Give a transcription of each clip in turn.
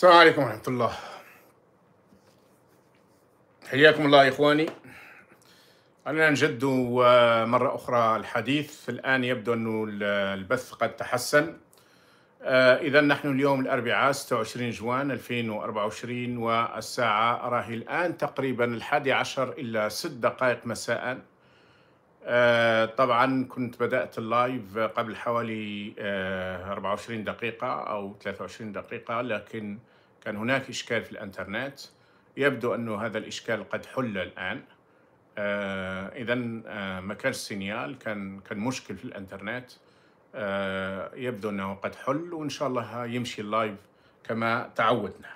السلام عليكم ورحمة الله حياكم الله إخواني أنا نجد مرة أخرى الحديث الآن يبدو أن البث قد تحسن آه، إذا نحن اليوم الأربعاء 26 جوان 2024 والساعة راهي الآن تقريبا الحادي عشر إلا ست دقائق مساء آه، طبعا كنت بدأت اللايف قبل حوالي 24 آه، دقيقة أو 23 دقيقة لكن كان هناك إشكال في الإنترنت يبدو أن هذا الإشكال قد حل الآن آه إذا آه ما كان سينيال كان كان مشكل في الإنترنت آه يبدو أنه قد حل وإن شاء الله يمشي اللايف كما تعودنا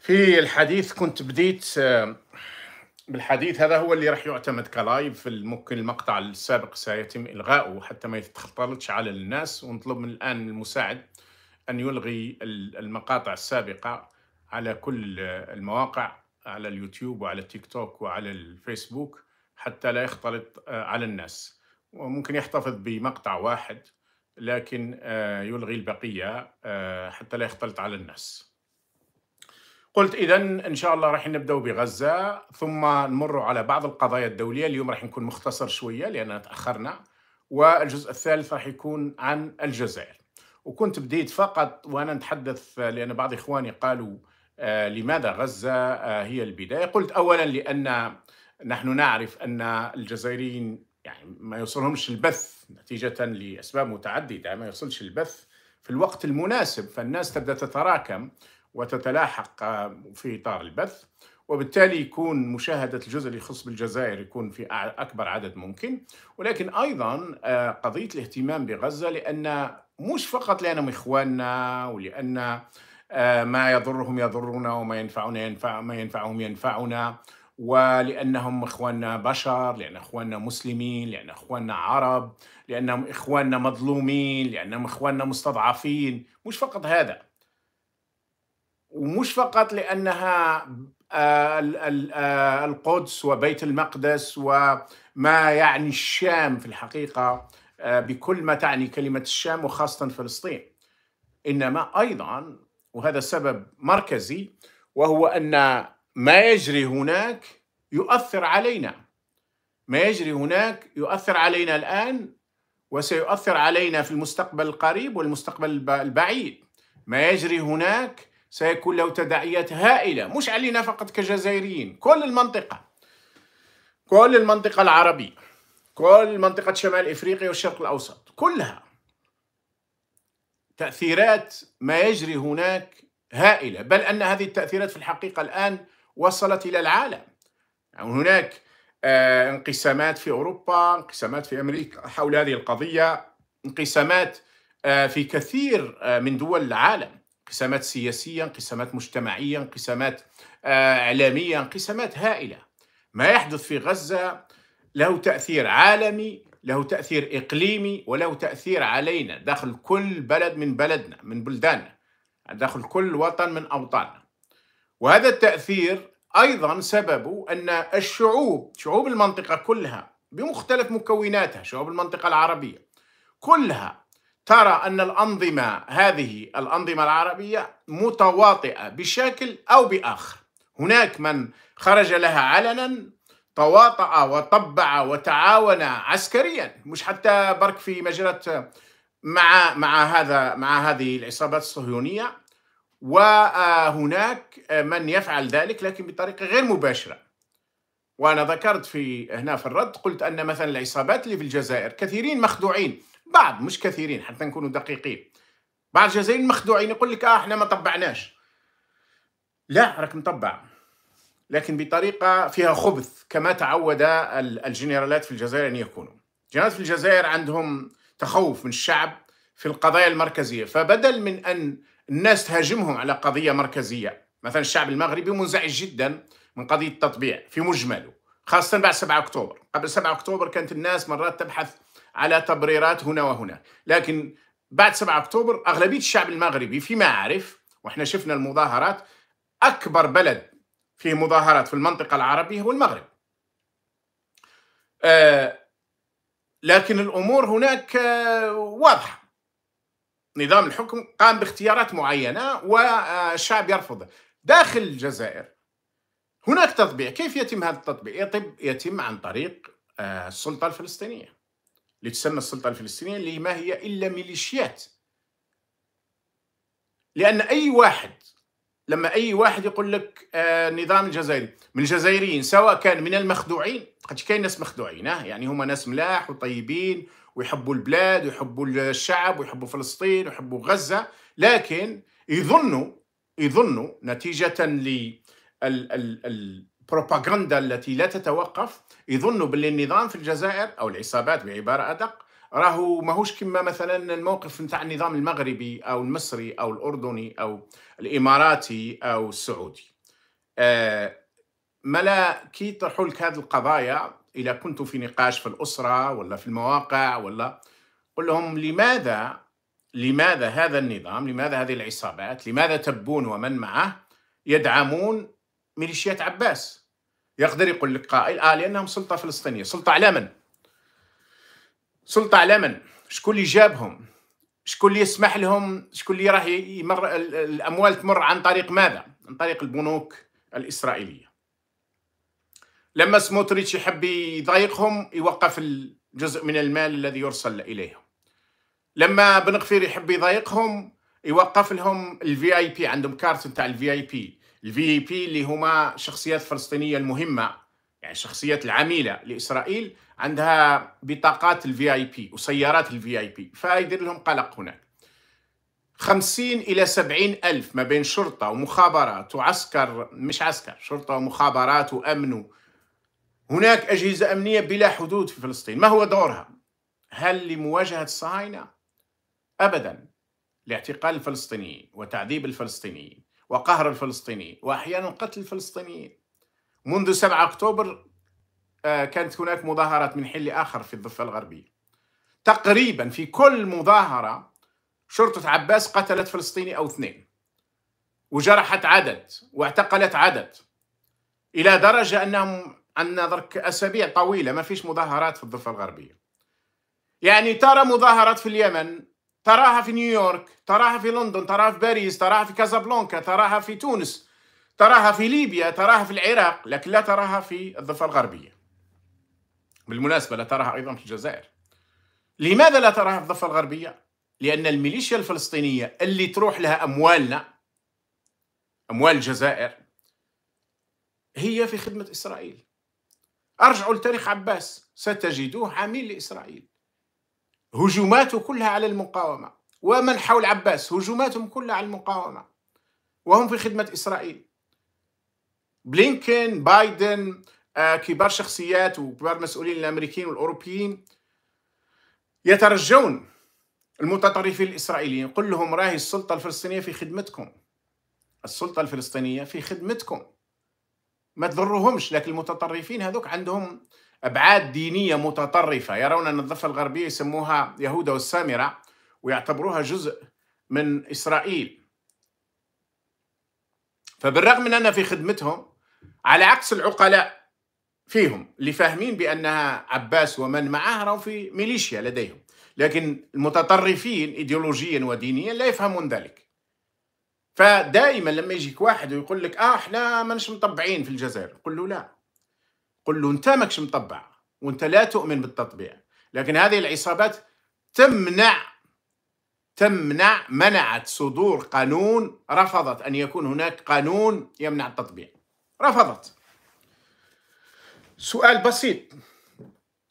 في الحديث كنت بديت آه، بالحديث هذا هو اللي راح يعتمد كلايف ممكن المقطع السابق سيتم الغائه حتى ما يتخلطش على الناس ونطلب من الان المساعد أن يلغي المقاطع السابقة على كل المواقع على اليوتيوب وعلى التيك توك وعلى الفيسبوك حتى لا يختلط آه، على الناس وممكن يحتفظ بمقطع واحد لكن آه، يلغي البقية آه، حتى لا يختلط على الناس قلت إذا إن شاء الله راح نبدأ بغزة ثم نمر على بعض القضايا الدولية اليوم راح نكون مختصر شوية لأننا تأخرنا والجزء الثالث راح يكون عن الجزائر وكنت بديت فقط وانا نتحدث آه، لان بعض اخواني قالوا آه، لماذا غزه آه، هي البدايه؟ قلت اولا لان نحن نعرف ان الجزائريين يعني ما يوصلهمش البث نتيجه لاسباب متعدده ما يوصلش البث في الوقت المناسب فالناس تبدا تتراكم وتتلاحق في اطار البث وبالتالي يكون مشاهدة الجزء اللي يخص بالجزائر يكون في أكبر عدد ممكن ولكن أيضا قضية الاهتمام بغزة لأن مش فقط لأنهم إخواننا ولأن آه، ما يضرهم يضرنا وما ينفعنا ينفع ما ينفعهم ينفعنا ولأنهم إخواننا بشر لأن إخواننا مسلمين لأن إخواننا عرب لأنهم إخواننا مظلومين لأنهم إخواننا مستضعفين مش فقط هذا ومش فقط لأنها آه، آه، القدس وبيت المقدس وما يعني الشام في الحقيقة آه، بكل ما تعني كلمة الشام وخاصة فلسطين إنما أيضا وهذا سبب مركزي وهو أن ما يجري هناك يؤثر علينا ما يجري هناك يؤثر علينا الآن وسيؤثر علينا في المستقبل القريب والمستقبل البعيد ما يجري هناك سيكون له تداعيات هائلة مش علينا فقط كجزائريين كل المنطقة كل المنطقة العربية كل منطقة شمال إفريقيا والشرق الأوسط كلها تأثيرات ما يجري هناك هائلة بل أن هذه التأثيرات في الحقيقة الآن وصلت إلى العالم يعني هناك آه، انقسامات في أوروبا انقسامات في أمريكا حول هذه القضية انقسامات آه، في كثير آه، من دول العالم انقسامات سياسية انقسامات مجتمعية انقسامات إعلامية انقسامات هائلة ما يحدث في غزة له تأثير عالمي له تأثير إقليمي وله تأثير علينا داخل كل بلد من بلدنا من بلداننا داخل كل وطن من أوطاننا وهذا التأثير أيضا سببه أن الشعوب شعوب المنطقة كلها بمختلف مكوناتها شعوب المنطقة العربية كلها ترى أن الأنظمة هذه الأنظمة العربية متواطئة بشكل أو بآخر هناك من خرج لها علنا تواطأ وطبع وتعاون عسكريا مش حتى برك في مجلة مع مع هذا مع هذه العصابات الصهيونيه وهناك من يفعل ذلك لكن بطريقه غير مباشره وانا ذكرت في هنا في الرد قلت ان مثلا العصابات اللي في الجزائر كثيرين مخدوعين بعض مش كثيرين حتى نكونوا دقيقين بعض الجزائريين مخدوعين يقول لك اه احنا ما طبعناش لا راك مطبع لكن بطريقه فيها خبث كما تعود الجنرالات في الجزائر ان يكونوا. الجنرالات في الجزائر عندهم تخوف من الشعب في القضايا المركزيه، فبدل من ان الناس تهاجمهم على قضيه مركزيه، مثلا الشعب المغربي منزعج جدا من قضيه التطبيع في مجمله، خاصه بعد 7 اكتوبر، قبل 7 اكتوبر كانت الناس مرات تبحث على تبريرات هنا وهناك، لكن بعد 7 اكتوبر اغلبيه الشعب المغربي فيما اعرف واحنا شفنا المظاهرات اكبر بلد في مظاهرات في المنطقة العربية والمغرب آه، لكن الأمور هناك آه، واضحة نظام الحكم قام باختيارات معينة والشعب يرفض داخل الجزائر هناك تطبيع كيف يتم هذا التطبيع يتم عن طريق آه، السلطة الفلسطينية اللي تسمى السلطة الفلسطينية اللي ما هي إلا ميليشيات لأن أي واحد لما اي واحد يقول لك النظام آه، الجزائري من الجزائريين سواء كان من المخدوعين قد كاين ناس مخدوعين يعني هما ناس ملاح وطيبين ويحبوا البلاد ويحبوا الشعب ويحبوا فلسطين ويحبوا غزه لكن يظنوا يظنوا نتيجه للبروباغندا التي لا تتوقف يظنوا باللي النظام في الجزائر او العصابات بعباره ادق راهو ماهوش كما مثلا الموقف نتاع النظام المغربي او المصري او الاردني او الاماراتي او السعودي آه ملا كي يطرحوا لك هذه القضايا اذا كنت في نقاش في الاسره ولا في المواقع ولا قل لهم لماذا لماذا هذا النظام لماذا هذه العصابات لماذا تبون ومن معه يدعمون ميليشيات عباس يقدر يقول لك قائل اه لانهم سلطه فلسطينيه سلطه على من؟ سلطه على من شكون اللي جابهم شكون اللي يسمح لهم شكون اللي راح يمر الاموال تمر عن طريق ماذا عن طريق البنوك الاسرائيليه لما سموتريتش يحب يضايقهم يوقف الجزء من المال الذي يرسل اليهم لما بن غفير يحب يضايقهم يوقف لهم الفي اي بي عندهم كارت نتاع الفي اي بي الفي اي بي اللي هما شخصيات فلسطينيه المهمه يعني شخصيات العميله لاسرائيل عندها بطاقات الفي اي بي وسيارات الفي اي بي فيدير لهم قلق هناك خمسين إلى سبعين ألف ما بين شرطة ومخابرات وعسكر مش عسكر شرطة ومخابرات وأمن هناك أجهزة أمنية بلا حدود في فلسطين ما هو دورها؟ هل لمواجهة الصهاينة؟ أبدا لاعتقال الفلسطينيين وتعذيب الفلسطينيين وقهر الفلسطينيين وأحيانا قتل الفلسطينيين منذ 7 أكتوبر آه، كانت هناك مظاهرات من حل آخر في الضفة الغربية تقريبا في كل مظاهرة شرطة عباس قتلت فلسطيني أو اثنين وجرحت عدد واعتقلت عدد إلى درجة أنهم عن نظر أسابيع طويلة ما فيش مظاهرات في الضفة الغربية يعني ترى مظاهرات في اليمن تراها في نيويورك تراها في لندن تراها في باريس تراها في كازابلانكا تراها في تونس تراها في ليبيا تراها في العراق لكن لا تراها في الضفة الغربية بالمناسبة لا تراها أيضا في الجزائر لماذا لا تراها في الضفة الغربية؟ لأن الميليشيا الفلسطينية اللي تروح لها أموالنا أموال الجزائر هي في خدمة إسرائيل أرجعوا لتاريخ عباس ستجدوه عميل لإسرائيل هجوماته كلها على المقاومة ومن حول عباس هجوماتهم كلها على المقاومة وهم في خدمة إسرائيل بلينكن بايدن آه، كبار شخصيات وكبار مسؤولين الامريكيين والاوروبيين يترجون المتطرفين الاسرائيليين قل لهم راهي السلطه الفلسطينيه في خدمتكم السلطه الفلسطينيه في خدمتكم ما تضرهمش لكن المتطرفين هذوك عندهم ابعاد دينيه متطرفه يرون ان الضفه الغربيه يسموها يهودا والسامره ويعتبروها جزء من اسرائيل فبالرغم من اننا في خدمتهم على عكس العقلاء فيهم اللي فاهمين بأنها عباس ومن معه راهو في ميليشيا لديهم لكن المتطرفين ايديولوجيا ودينيا لا يفهمون ذلك فدائما لما يجيك واحد ويقول لك اه احنا ماناش مطبعين في الجزائر قل له لا قل له انت ماكش مطبع وانت لا تؤمن بالتطبيع لكن هذه العصابات تمنع تمنع منعت صدور قانون رفضت ان يكون هناك قانون يمنع التطبيع رفضت سؤال بسيط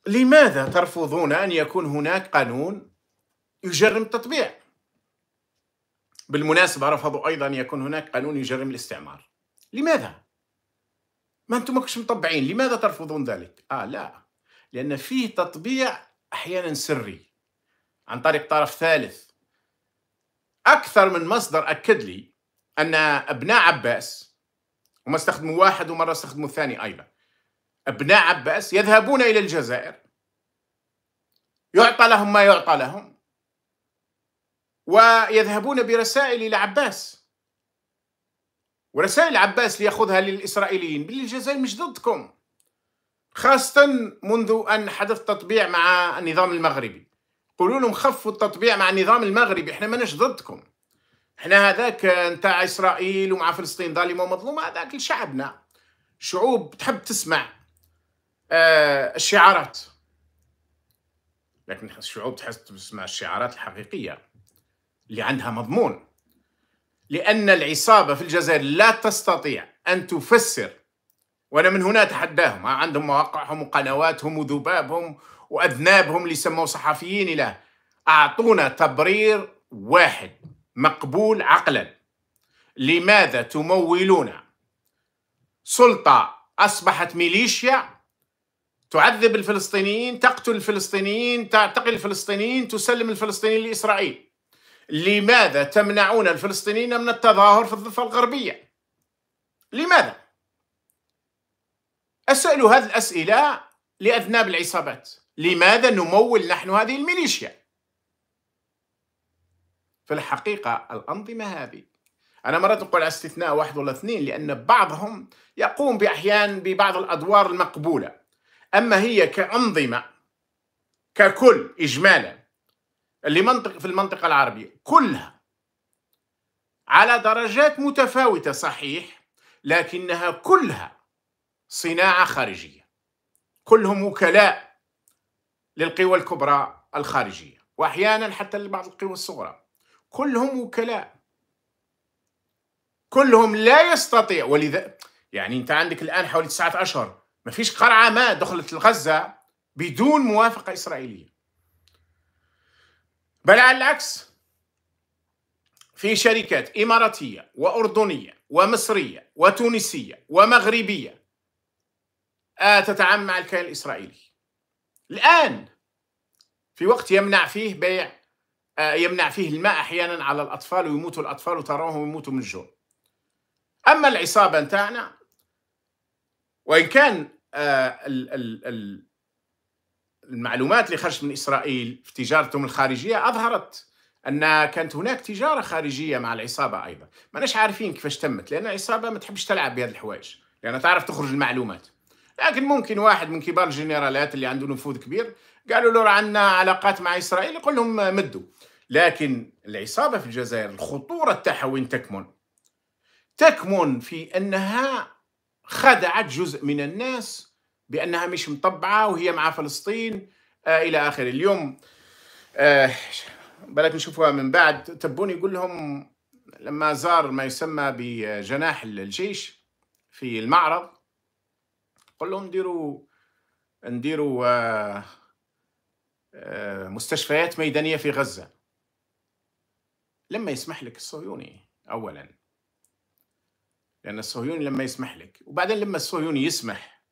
لماذا ترفضون أن يكون هناك قانون يجرم التطبيع بالمناسبة رفضوا أيضا أن يكون هناك قانون يجرم الاستعمار لماذا؟ ما أنتم ماكش مطبعين لماذا ترفضون ذلك؟ آه لا لأن فيه تطبيع أحيانا سري عن طريق طرف ثالث أكثر من مصدر أكد لي أن أبناء عباس وما استخدموا واحد ومرة استخدموا الثاني أيضا أبناء عباس يذهبون إلى الجزائر يعطى لهم ما يعطى لهم ويذهبون برسائل إلى عباس ورسائل عباس ليأخذها للإسرائيليين باللي الجزائر مش ضدكم خاصة منذ أن حدث تطبيع مع النظام المغربي قولوا لهم خفوا التطبيع مع النظام المغربي احنا ماناش ضدكم احنا هذاك نتاع اسرائيل ومع فلسطين ظالمه ومظلومه هذاك لشعبنا شعوب تحب تسمع آه، الشعارات لكن الشعوب تحس تسمع الشعارات الحقيقية اللي عندها مضمون لأن العصابة في الجزائر لا تستطيع أن تفسر وأنا من هنا أتحداهم عندهم مواقعهم وقنواتهم وذبابهم وأذنابهم اللي سموه صحفيين إلى أعطونا تبرير واحد مقبول عقلا لماذا تمولون سلطة أصبحت ميليشيا تعذب الفلسطينيين تقتل الفلسطينيين تعتقل الفلسطينيين تسلم الفلسطينيين لإسرائيل لماذا تمنعون الفلسطينيين من التظاهر في الضفة الغربية لماذا أسأل هذه الأسئلة لأذناب العصابات لماذا نمول نحن هذه الميليشيا في الحقيقة الأنظمة هذه أنا مرات أقول على استثناء واحد ولا اثنين لأن بعضهم يقوم بأحيان ببعض الأدوار المقبولة أما هي كأنظمة ككل إجمالا اللي منطق في المنطقة العربية كلها على درجات متفاوتة صحيح لكنها كلها صناعة خارجية كلهم وكلاء للقوى الكبرى الخارجية وأحيانا حتى لبعض القوى الصغرى كلهم وكلاء كلهم لا يستطيع ولذا يعني أنت عندك الآن حوالي تسعة أشهر ما فيش قرعة ما دخلت لغزة بدون موافقة إسرائيلية بل على العكس في شركات إماراتية وأردنية ومصرية وتونسية ومغربية آه، تتعامل مع الكيان الإسرائيلي الآن في وقت يمنع فيه بيع آه، يمنع فيه الماء أحيانا على الأطفال ويموتوا الأطفال وتراهم يموتوا من الجوع أما العصابة نتاعنا وان كان آه، المعلومات اللي خرجت من اسرائيل في تجارتهم الخارجيه اظهرت ان كانت هناك تجاره خارجيه مع العصابه ايضا ماناش عارفين كيفاش تمت لان العصابه ما تحبش تلعب بهذه الحوايج لان تعرف تخرج المعلومات لكن ممكن واحد من كبار الجنرالات اللي عنده نفوذ كبير قالوا له عندنا علاقات مع اسرائيل يقول لهم مدوا لكن العصابه في الجزائر الخطوره تاعها وين تكمن؟ تكمن في انها خدعت جزء من الناس بانها مش مطبعه وهي مع فلسطين آه الى اخره اليوم آه بلك نشوفها من بعد تبوني يقول لهم لما زار ما يسمى بجناح الجيش في المعرض قل لهم ديروا نديروا آه آه مستشفيات ميدانيه في غزه لما يسمح لك الصهيوني اولا لأن الصهيوني لما يسمح لك وبعدين لما الصهيوني يسمح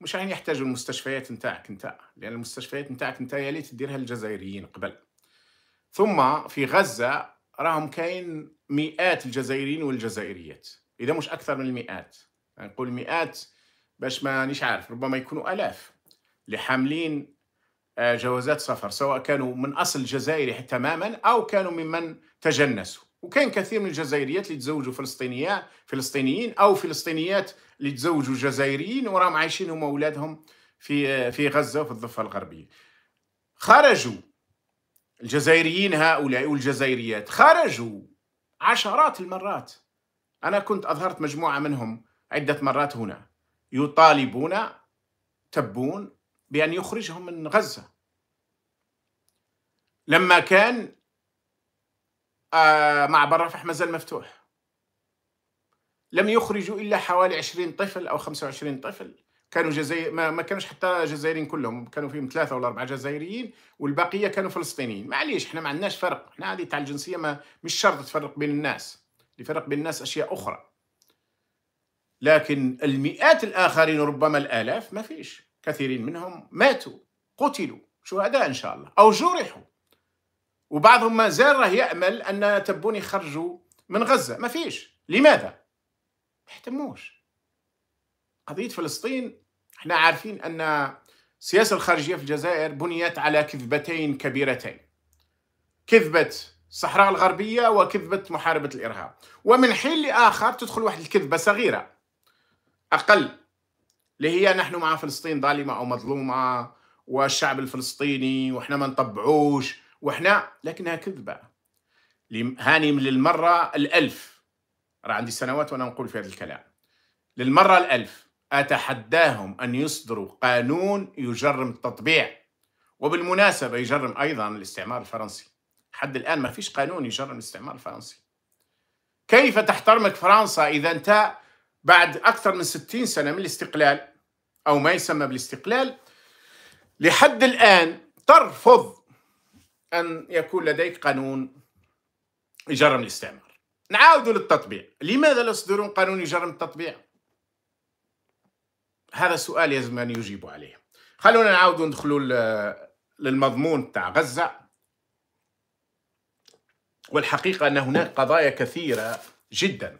مش راح يحتاج المستشفيات نتاعك نتا لأن المستشفيات نتاعك نتا يا ليت تديرها للجزائريين قبل ثم في غزة راهم كاين مئات الجزائريين والجزائريات إذا مش أكثر من المئات يعني نقول مئات باش ما نيش عارف ربما يكونوا آلاف اللي حاملين آه، جوازات سفر سواء كانوا من أصل جزائري تماما أو كانوا ممن تجنسوا وكان كثير من الجزائريات اللي تزوجوا فلسطينيات فلسطينيين او فلسطينيات اللي تزوجوا جزائريين وراهم عايشين هما اولادهم في في غزه وفي الضفه الغربيه خرجوا الجزائريين هؤلاء والجزائريات خرجوا عشرات المرات انا كنت اظهرت مجموعه منهم عده مرات هنا يطالبون تبون بان يخرجهم من غزه لما كان آه، معبر رفح مازال مفتوح لم يخرجوا إلا حوالي 20 طفل أو 25 طفل كانوا جزائر ما, ما كانوش حتى جزائريين كلهم كانوا فيهم ثلاثه ولا اربعه جزائريين والبقيه كانوا فلسطينيين معليش احنا ما عندناش فرق احنا هذه تاع الجنسيه ما مش شرط تفرق بين الناس يفرق بين الناس اشياء اخرى لكن المئات الاخرين ربما الالاف ما فيش كثيرين منهم ماتوا قتلوا شهداء ان شاء الله او جرحوا وبعضهم ما زال راه يامل ان تبون يخرجوا من غزه ما فيش لماذا ما يهتموش قضيه فلسطين احنا عارفين ان السياسه الخارجيه في الجزائر بنيت على كذبتين كبيرتين كذبه الصحراء الغربيه وكذبه محاربه الارهاب ومن حين لاخر تدخل واحد الكذبه صغيره اقل اللي هي نحن مع فلسطين ظالمه او مظلومه والشعب الفلسطيني واحنا ما نطبعوش واحنا لكنها كذبه هاني للمره الالف راه عندي سنوات وانا نقول في هذا الكلام للمره الالف اتحداهم ان يصدروا قانون يجرم التطبيع وبالمناسبه يجرم ايضا الاستعمار الفرنسي حد الان ما فيش قانون يجرم الاستعمار الفرنسي كيف تحترمك فرنسا اذا انت بعد اكثر من 60 سنه من الاستقلال او ما يسمى بالاستقلال لحد الان ترفض أن يكون لديك قانون جرم الاستعمار نعود للتطبيع لماذا لا يصدرون قانون جرم التطبيع هذا سؤال يجب أن يجيبوا عليه خلونا نعود ندخلوا للمضمون تاع غزة والحقيقة أن هناك قضايا كثيرة جدا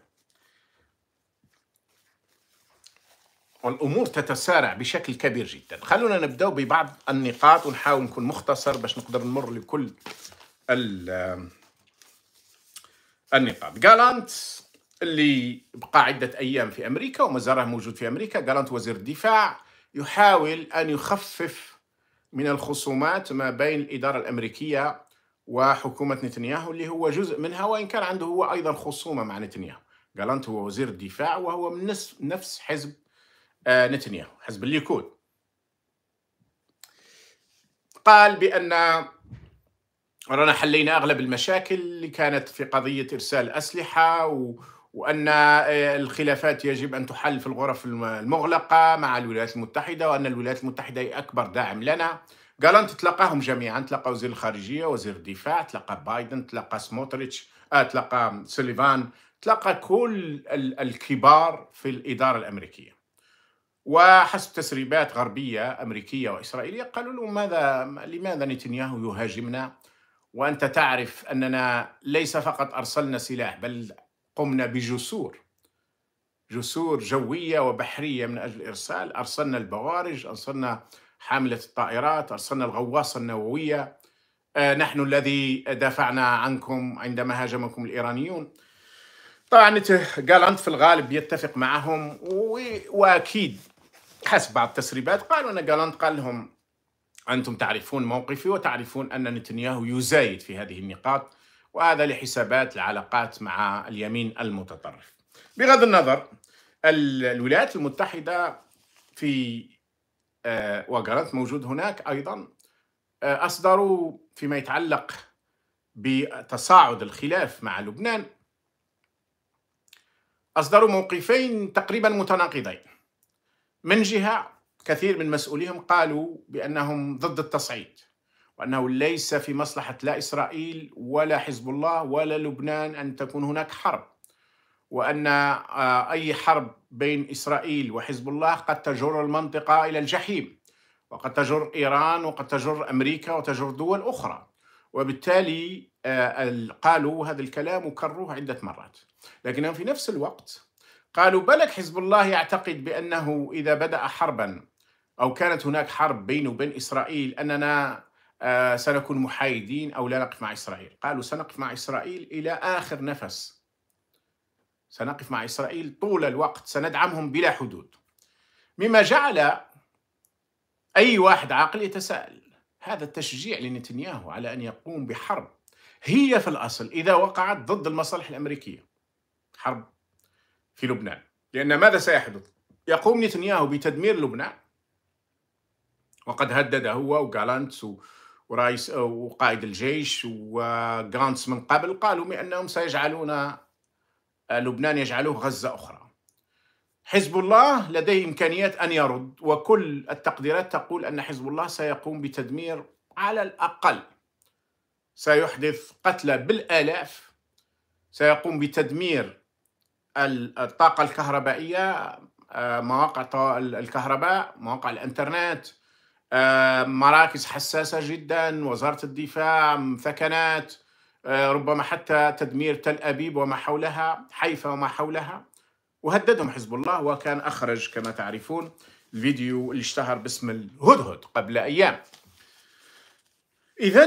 والامور تتسارع بشكل كبير جدا خلونا نبدا ببعض النقاط ونحاول نكون مختصر باش نقدر نمر لكل النقاط جالانت اللي بقى عدة أيام في أمريكا ومازال موجود في أمريكا جالانت وزير الدفاع يحاول أن يخفف من الخصومات ما بين الإدارة الأمريكية وحكومة نتنياهو اللي هو جزء منها وإن كان عنده هو أيضا خصومة مع نتنياهو جالانت هو وزير الدفاع وهو من نفس حزب آه، نتنياهو حزب الليكود قال بأن رانا حلينا أغلب المشاكل اللي كانت في قضية إرسال أسلحة و وأن آه، الخلافات يجب أن تحل في الغرف المغلقة مع الولايات المتحدة وأن الولايات المتحدة هي أكبر داعم لنا قالون تلقاهم جميعا تلقى وزير الخارجية وزير الدفاع تلقى بايدن تلقى سموتريتش آه تلقى سليفان تلقى كل الكبار في الإدارة الأمريكية وحسب تسريبات غربية أمريكية وإسرائيلية قالوا له ماذا لماذا نتنياهو يهاجمنا وأنت تعرف أننا ليس فقط أرسلنا سلاح بل قمنا بجسور جسور جوية وبحرية من أجل الإرسال أرسلنا البوارج أرسلنا حاملة الطائرات أرسلنا الغواصة النووية آه، نحن الذي دافعنا عنكم عندما هاجمكم الإيرانيون طبعا جالانت في الغالب يتفق معهم واكيد حسب بعض التسريبات قالوا أن جالانت قال لهم أنتم تعرفون موقفي وتعرفون أن نتنياهو يزايد في هذه النقاط وهذا لحسابات العلاقات مع اليمين المتطرف بغض النظر الولايات المتحدة في آه، وجالانت موجود هناك أيضا آه، أصدروا فيما يتعلق بتصاعد الخلاف مع لبنان أصدروا موقفين تقريبا متناقضين من جهة كثير من مسؤوليهم قالوا بأنهم ضد التصعيد وأنه ليس في مصلحة لا إسرائيل ولا حزب الله ولا لبنان أن تكون هناك حرب وأن آه، أي حرب بين إسرائيل وحزب الله قد تجر المنطقة إلى الجحيم وقد تجر إيران وقد تجر أمريكا وتجر دول أخرى وبالتالي آه، قالوا هذا الكلام وكرروه عدة مرات لكن في نفس الوقت قالوا بلك حزب الله يعتقد بأنه إذا بدأ حربا أو كانت هناك حرب بينه وبين إسرائيل أننا آه، سنكون محايدين أو لا نقف مع إسرائيل قالوا سنقف مع إسرائيل إلى آخر نفس سنقف مع إسرائيل طول الوقت سندعمهم بلا حدود مما جعل أي واحد عاقل يتساءل هذا التشجيع لنتنياهو على أن يقوم بحرب هي في الأصل إذا وقعت ضد المصالح الأمريكية حرب في لبنان لأن ماذا سيحدث؟ يقوم نتنياهو بتدمير لبنان وقد هدد هو وغالانتس ورئيس وقائد الجيش وغانتس من قبل قالوا بأنهم سيجعلون لبنان يجعلوه غزة أخرى حزب الله لديه إمكانيات أن يرد وكل التقديرات تقول أن حزب الله سيقوم بتدمير على الأقل سيحدث قتلى بالآلاف سيقوم بتدمير الطاقة الكهربائية آه، مواقع الكهرباء مواقع الانترنت آه، مراكز حساسة جدا وزارة الدفاع ثكنات آه، ربما حتى تدمير تل أبيب وما حولها حيفا وما حولها وهددهم حزب الله وكان أخرج كما تعرفون الفيديو اللي اشتهر باسم الهدهد قبل أيام إذا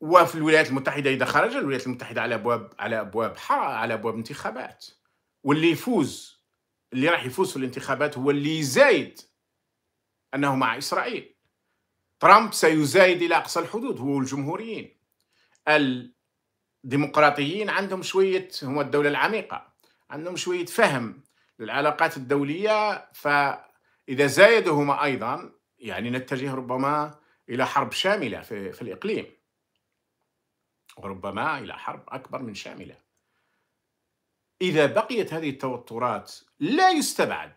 وفي الولايات المتحده اذا خرج الولايات المتحده على ابواب على ابواب على ابواب انتخابات واللي يفوز اللي راح يفوز في الانتخابات هو اللي يزايد انه مع اسرائيل ترامب سيزايد الى اقصى الحدود هو الجمهوريين الديمقراطيين عندهم شويه هم الدوله العميقه عندهم شويه فهم للعلاقات الدوليه فاذا زايدوا هما ايضا يعني نتجه ربما الى حرب شامله في, في الاقليم وربما إلى حرب أكبر من شاملة إذا بقيت هذه التوترات لا يستبعد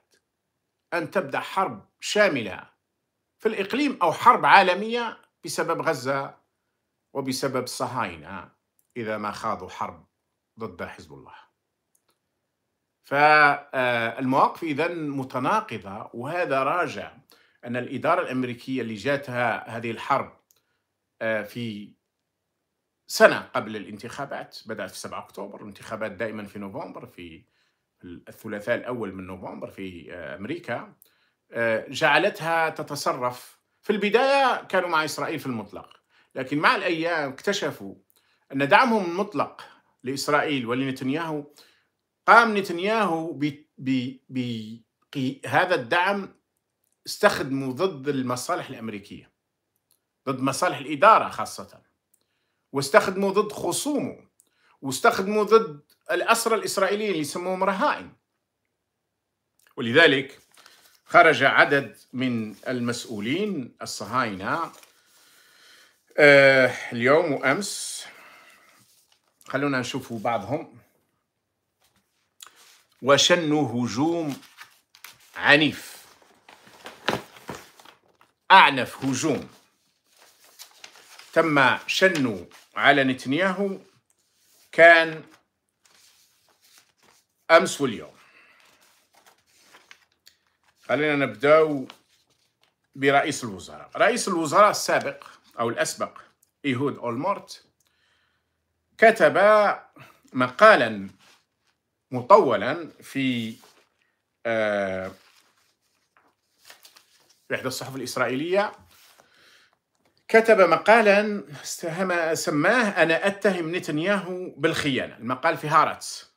أن تبدأ حرب شاملة في الإقليم أو حرب عالمية بسبب غزة وبسبب الصهاينة إذا ما خاضوا حرب ضد حزب الله فالمواقف إذا متناقضة وهذا راجع أن الإدارة الأمريكية اللي جاتها هذه الحرب آه، في سنة قبل الانتخابات بدأت في 7 أكتوبر الانتخابات دائما في نوفمبر في الثلاثاء الأول من نوفمبر في آه، أمريكا آه، جعلتها تتصرف في البداية كانوا مع إسرائيل في المطلق لكن مع الأيام اكتشفوا أن دعمهم المطلق لإسرائيل ولنتنياهو قام نتنياهو بهذا الدعم استخدمه ضد المصالح الأمريكية ضد مصالح الإدارة خاصةً واستخدموا ضد خصومه واستخدموا ضد الأسرى الإسرائيليين اللي يسموهم رهائن ولذلك خرج عدد من المسؤولين الصهاينة آه، اليوم وأمس خلونا نشوفوا بعضهم وشنوا هجوم عنيف أعنف هجوم تم شنوا على نتنياهو كان امس واليوم خلينا نبداو برئيس الوزراء رئيس الوزراء السابق او الاسبق ايهود اولمورت كتب مقالا مطولا في آه في احدى الصحف الاسرائيليه كتب مقالا سماه أنا أتهم نتنياهو بالخيانة المقال في هارتس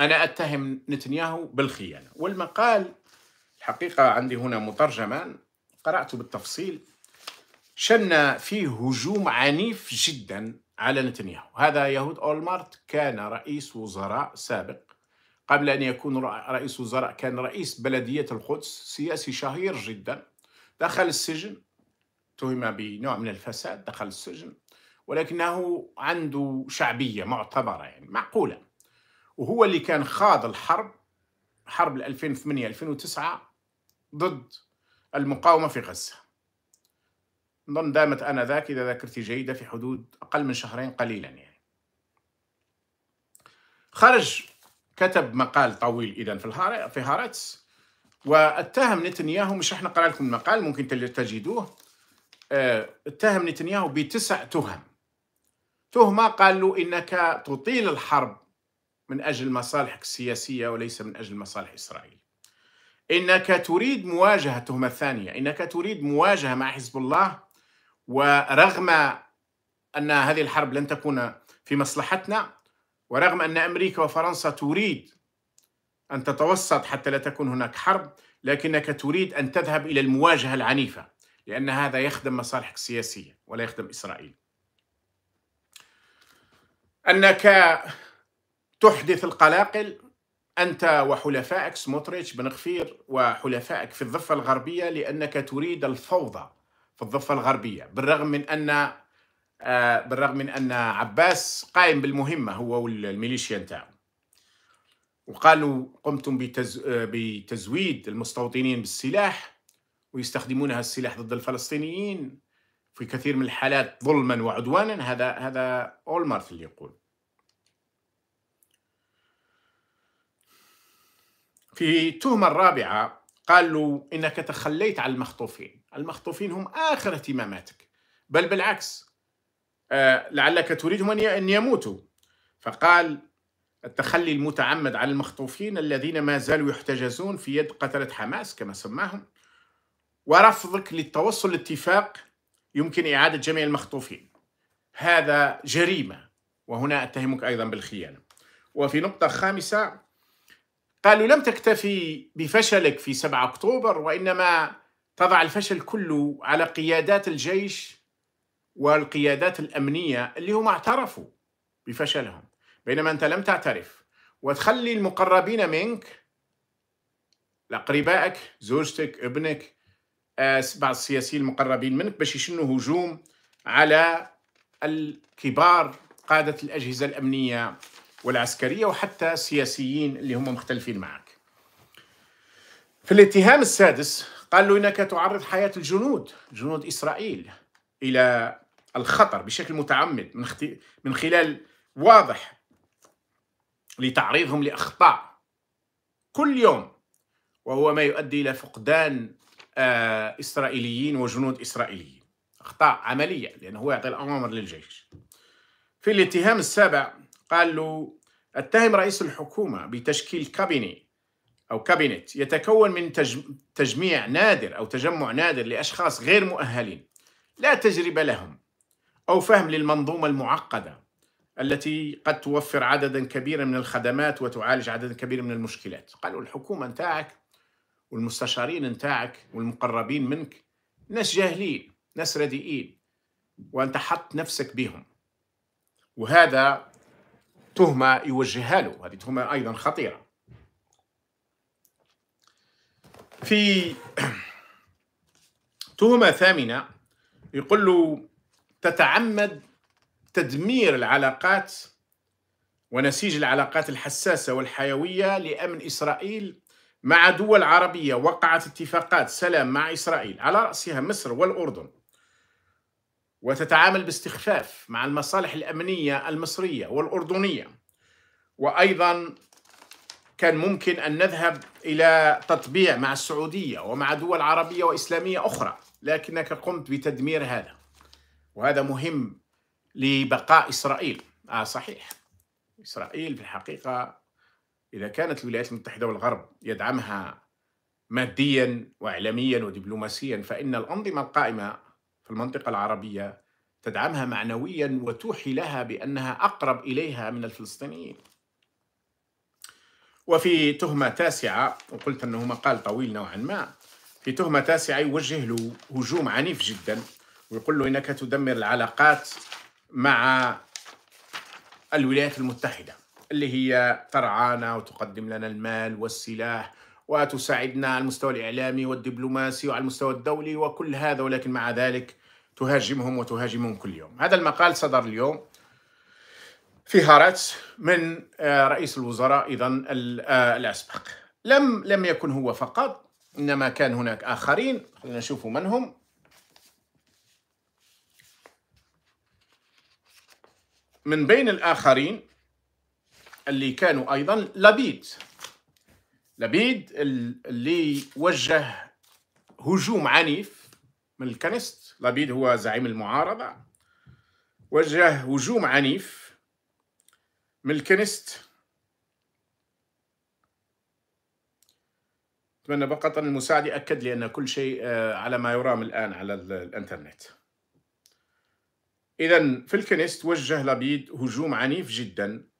أنا أتهم نتنياهو بالخيانة والمقال الحقيقة عندي هنا مترجما قرأته بالتفصيل شن فيه هجوم عنيف جدا على نتنياهو هذا يهود أولمارت كان رئيس وزراء سابق قبل أن يكون رئيس وزراء كان رئيس بلدية القدس سياسي شهير جدا دخل السجن اتهم بنوع من الفساد دخل السجن ولكنه عنده شعبية معتبرة يعني معقولة وهو اللي كان خاض الحرب حرب 2008 2009 ضد المقاومة في غزة نظن دامت آنذاك إذا ذاكرتي جيدة في حدود أقل من شهرين قليلا يعني خرج كتب مقال طويل إذا في في هارتس واتهم نتنياهو مش راح نقرا لكم المقال ممكن تجدوه اتهم نتنياهو بتسع تهم تهمة قال له إنك تطيل الحرب من أجل مصالحك السياسية وليس من أجل مصالح إسرائيل إنك تريد مواجهة التهمة الثانية إنك تريد مواجهة مع حزب الله ورغم أن هذه الحرب لن تكون في مصلحتنا ورغم أن أمريكا وفرنسا تريد أن تتوسط حتى لا تكون هناك حرب لكنك تريد أن تذهب إلى المواجهة العنيفة لأن هذا يخدم مصالحك السياسية ولا يخدم إسرائيل أنك تحدث القلاقل أنت وحلفائك سموتريتش بن غفير وحلفائك في الضفة الغربية لأنك تريد الفوضى في الضفة الغربية بالرغم من أن آه، بالرغم من أن عباس قائم بالمهمة هو والميليشيا نتاعو وقالوا قمتم بتز... آه، بتزويد المستوطنين بالسلاح ويستخدمونها السلاح ضد الفلسطينيين في كثير من الحالات ظلما وعدوانا هذا هذا اولمارت اللي يقول في التهمة الرابعة قال له إنك تخليت عن المخطوفين المخطوفين هم آخر اهتماماتك بل بالعكس آه لعلك تريدهم أن يموتوا فقال التخلي المتعمد على المخطوفين الذين ما زالوا يحتجزون في يد قتلة حماس كما سماهم ورفضك للتوصل لاتفاق يمكن إعادة جميع المخطوفين هذا جريمة وهنا أتهمك أيضا بالخيانة وفي نقطة خامسة قالوا لم تكتفي بفشلك في 7 أكتوبر وإنما تضع الفشل كله على قيادات الجيش والقيادات الأمنية اللي هم اعترفوا بفشلهم بينما أنت لم تعترف وتخلي المقربين منك لأقربائك زوجتك ابنك آه، بعض السياسيين المقربين منك باش يشنوا هجوم على الكبار قادة الأجهزة الأمنية والعسكرية وحتى السياسيين اللي هم مختلفين معك في الاتهام السادس قال له إنك تعرض حياة الجنود جنود إسرائيل إلى الخطر بشكل متعمد من, من خلال واضح لتعريضهم لأخطاء كل يوم وهو ما يؤدي إلى فقدان آه، إسرائيليين وجنود إسرائيليين أخطاء عملية لأنه هو يعطي الأوامر للجيش في الاتهام السابع قال له اتهم رئيس الحكومة بتشكيل كابيني أو كابينت يتكون من تجميع نادر أو تجمع نادر لأشخاص غير مؤهلين لا تجربة لهم أو فهم للمنظومة المعقدة التي قد توفر عددا كبيرا من الخدمات وتعالج عددا كبيرا من المشكلات قالوا الحكومة نتاعك والمستشارين نتاعك والمقربين منك ناس جاهلين ناس رديئين وانت حط نفسك بهم وهذا تهمه يوجهها له هذه تهمه ايضا خطيره في تهمه ثامنه يقول له تتعمد تدمير العلاقات ونسيج العلاقات الحساسه والحيويه لامن اسرائيل مع دول عربية وقعت اتفاقات سلام مع إسرائيل على رأسها مصر والأردن وتتعامل باستخفاف مع المصالح الأمنية المصرية والأردنية وأيضا كان ممكن أن نذهب إلى تطبيع مع السعودية ومع دول عربية وإسلامية أخرى لكنك قمت بتدمير هذا وهذا مهم لبقاء إسرائيل آه صحيح إسرائيل في الحقيقة إذا كانت الولايات المتحدة والغرب يدعمها ماديا وإعلاميا ودبلوماسيا فإن الأنظمة القائمة في المنطقة العربية تدعمها معنويا وتوحي لها بأنها أقرب إليها من الفلسطينيين وفي تهمة تاسعة وقلت أنه مقال طويل نوعا ما في تهمة تاسعة يوجه له هجوم عنيف جدا ويقول له إنك تدمر العلاقات مع الولايات المتحدة اللي هي ترعانا وتقدم لنا المال والسلاح وتساعدنا على المستوى الإعلامي والدبلوماسي وعلى المستوى الدولي وكل هذا ولكن مع ذلك تهاجمهم وتهاجمهم كل يوم هذا المقال صدر اليوم في هارتس من آه، رئيس الوزراء إذا آه، الأسبق لم لم يكن هو فقط إنما كان هناك آخرين خلينا نشوف من هم من بين الآخرين اللي كانوا أيضا لبيد لبيد اللي وجه هجوم عنيف من الكنست لبيد هو زعيم المعارضة وجه هجوم عنيف من الكنست أتمنى فقط أن المساعد يأكد لي أن كل شيء آه، على ما يرام الآن على الإنترنت إذا في الكنست وجه لبيد هجوم عنيف جدا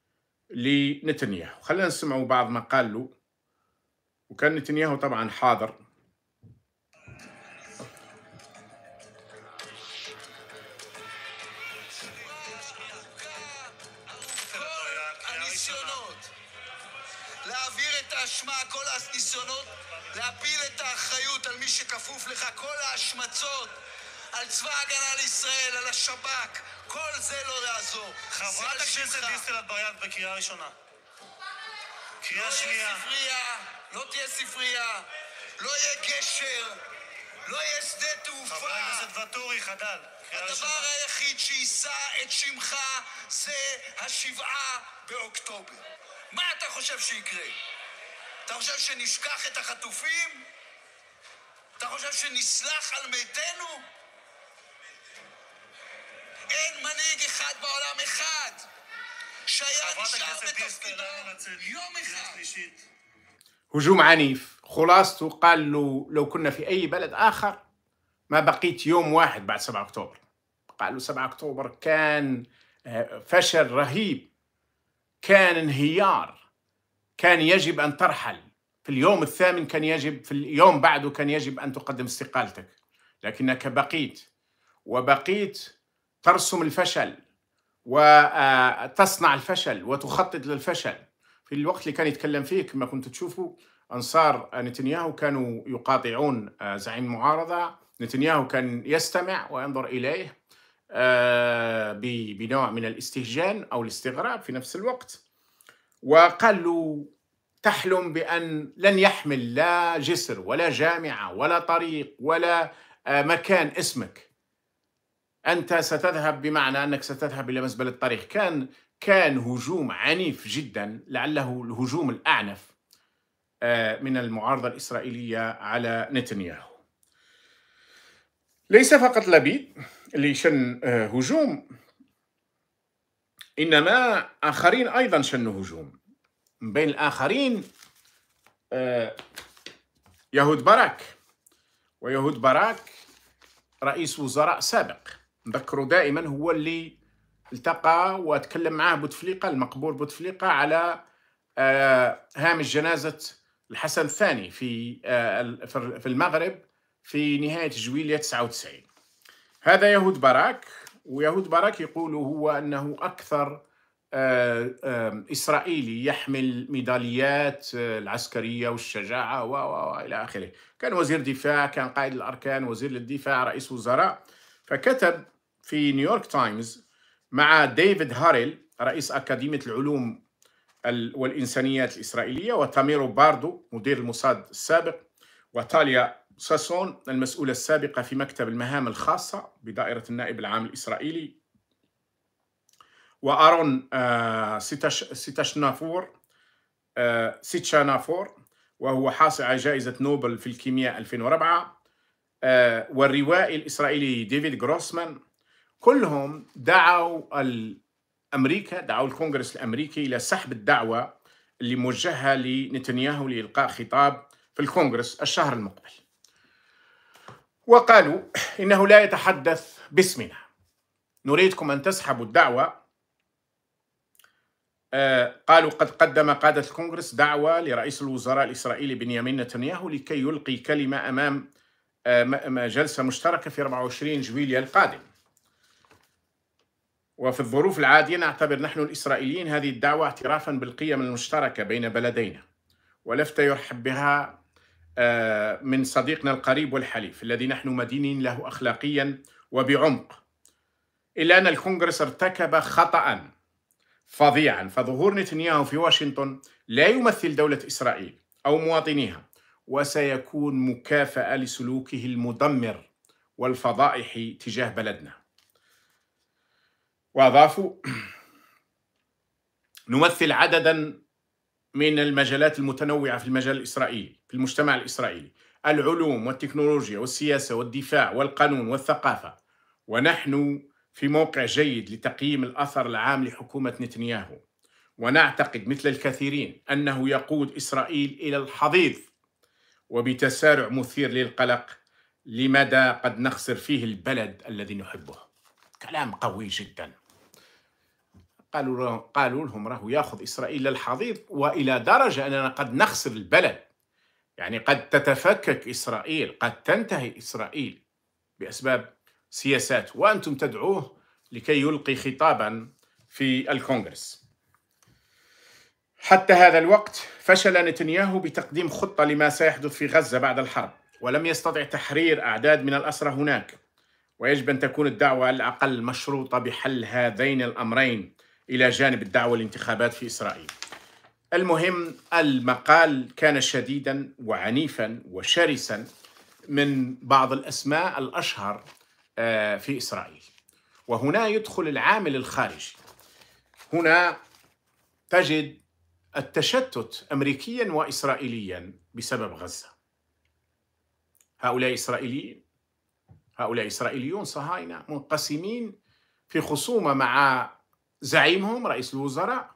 لنتنياهو خلينا نسمعوا بعض ما قال له وكان نتنياهو طبعا حاضر להעביר את האשמה, כל הניסיונות להפיל את האחריות על מי שכפוף לך, כל ההשמצות על צבא ההגנה לישראל, על השב"כ, כל זה לא יעזור. חברת הכנסת דיסטל אטבריאן בקריאה ראשונה. קריאה שנייה. לא תהיה ספרייה, לא תהיה ספרייה, לא יהיה גשר, לא יהיה שדה תעופה. חבר הכנסת ואטורי, חדל. הדבר היחיד שיישא את שמך זה השבעה באוקטובר. מה אתה חושב שיקרה? אתה חושב שנשכח את החטופים? אתה חושב שנסלח על מתינו? אין מנהיג אחד בעולם אחד שהיה נשאר בתפקידו יום אחד. هجوم عنيف خلاصته قال له لو كنا في أي بلد آخر ما بقيت يوم واحد بعد 7 أكتوبر قال له 7 أكتوبر كان آه، فشل رهيب كان انهيار كان يجب أن ترحل في اليوم الثامن كان يجب في اليوم بعده كان يجب أن تقدم استقالتك لكنك بقيت وبقيت ترسم الفشل وتصنع آه، الفشل وتخطط للفشل في الوقت اللي كان يتكلم فيه كما كنت تشوفوا أنصار نتنياهو كانوا يقاطعون آه، زعيم المعارضة نتنياهو كان يستمع وينظر إليه آه، بنوع من الاستهجان أو الاستغراب في نفس الوقت وقال له تحلم بأن لن يحمل لا جسر ولا جامعة ولا طريق ولا مكان اسمك أنت ستذهب بمعنى أنك ستذهب إلى مزبلة الطريق كان كان هجوم عنيف جدا لعله الهجوم الأعنف آه، من المعارضة الإسرائيلية على نتنياهو ليس فقط لبيد اللي شن آه، هجوم إنما آخرين أيضا شنوا هجوم من بين الآخرين آه، يهود باراك ويهود باراك رئيس وزراء سابق نذكره دائما هو اللي التقى وتكلم معاه بوتفليقه المقبور بوتفليقه على آه، هامش جنازه الحسن الثاني في آه، في المغرب في نهايه جويليه 99 هذا يهود باراك ويهود باراك يقول هو انه اكثر آه، اسرائيلي يحمل ميداليات العسكريه والشجاعه و الى اخره كان وزير دفاع كان قائد الاركان وزير للدفاع رئيس وزراء فكتب في نيويورك تايمز مع ديفيد هاريل رئيس أكاديمية العلوم والإنسانيات الإسرائيلية وتاميرو باردو مدير الموساد السابق وتاليا ساسون المسؤولة السابقة في مكتب المهام الخاصة بدائرة النائب العام الإسرائيلي وأرون آه، سيتشنافور آه، سيتشنافور وهو حاصل على جائزة نوبل في الكيمياء 2004 آه، والروائي الإسرائيلي ديفيد جروسمان كلهم دعوا أمريكا دعوا الكونغرس الأمريكي إلى سحب الدعوة اللي موجهة لنتنياهو لإلقاء خطاب في الكونغرس الشهر المقبل وقالوا إنه لا يتحدث باسمنا نريدكم أن تسحبوا الدعوة آه، قالوا قد قدم قادة الكونغرس دعوة لرئيس الوزراء الإسرائيلي بنيامين نتنياهو لكي يلقي كلمة أمام آه، آه، جلسة مشتركة في 24 جويليا القادم وفي الظروف العادية نعتبر نحن الإسرائيليين هذه الدعوة اعترافا بالقيم المشتركة بين بلدينا ولفتة يرحب بها آه، من صديقنا القريب والحليف الذي نحن مدينين له أخلاقيا وبعمق إلا أن الكونغرس ارتكب خطأ فظيعا فظهور نتنياهو في واشنطن لا يمثل دولة إسرائيل أو مواطنيها وسيكون مكافأة لسلوكه المدمر والفضائح تجاه بلدنا وأضافوا نمثل عددا من المجالات المتنوعة في المجال الإسرائيلي في المجتمع الإسرائيلي العلوم والتكنولوجيا والسياسة والدفاع والقانون والثقافة ونحن في موقع جيد لتقييم الأثر العام لحكومة نتنياهو ونعتقد مثل الكثيرين أنه يقود إسرائيل إلى الحضيض وبتسارع مثير للقلق لمدى قد نخسر فيه البلد الذي نحبه كلام قوي جدا قالوا قالوا لهم راه ياخذ اسرائيل للحضيض والى درجه اننا قد نخسر البلد يعني قد تتفكك اسرائيل قد تنتهي اسرائيل باسباب سياسات وانتم تدعوه لكي يلقي خطابا في الكونغرس حتى هذا الوقت فشل نتنياهو بتقديم خطة لما سيحدث في غزة بعد الحرب ولم يستطع تحرير أعداد من الأسرى هناك ويجب أن تكون الدعوة على الأقل مشروطة بحل هذين الأمرين إلى جانب الدعوة الانتخابات في إسرائيل المهم المقال كان شديدا وعنيفا وشرسا من بعض الأسماء الأشهر آه، في إسرائيل وهنا يدخل العامل الخارجي هنا تجد التشتت امريكيا واسرائيليا بسبب غزه. هؤلاء اسرائيليين هؤلاء اسرائيليون صهاينه منقسمين في خصومه مع زعيمهم رئيس الوزراء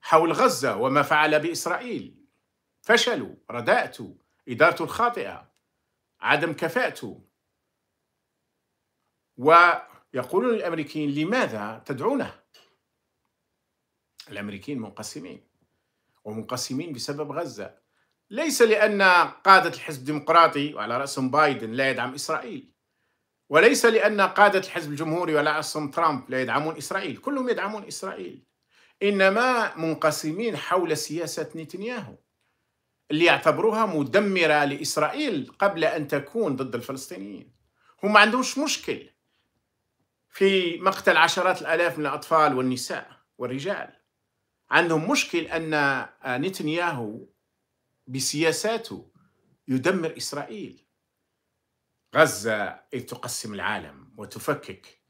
حول غزه وما فعل باسرائيل. فشلوا، رداءته، ادارته الخاطئه، عدم كفاءته. ويقولون الامريكيين لماذا تدعونه؟ الأمريكيين منقسمين ومنقسمين بسبب غزة ليس لأن قادة الحزب الديمقراطي وعلى رأسهم بايدن لا يدعم إسرائيل وليس لأن قادة الحزب الجمهوري وعلى رأسهم ترامب لا يدعمون إسرائيل كلهم يدعمون إسرائيل إنما منقسمين حول سياسة نتنياهو اللي يعتبروها مدمرة لإسرائيل قبل أن تكون ضد الفلسطينيين هم ما عندهمش مشكل في مقتل عشرات الآلاف من الأطفال والنساء والرجال عندهم مشكل أن آه، نتنياهو بسياساته يدمر إسرائيل غزة إذ تقسم العالم وتفكك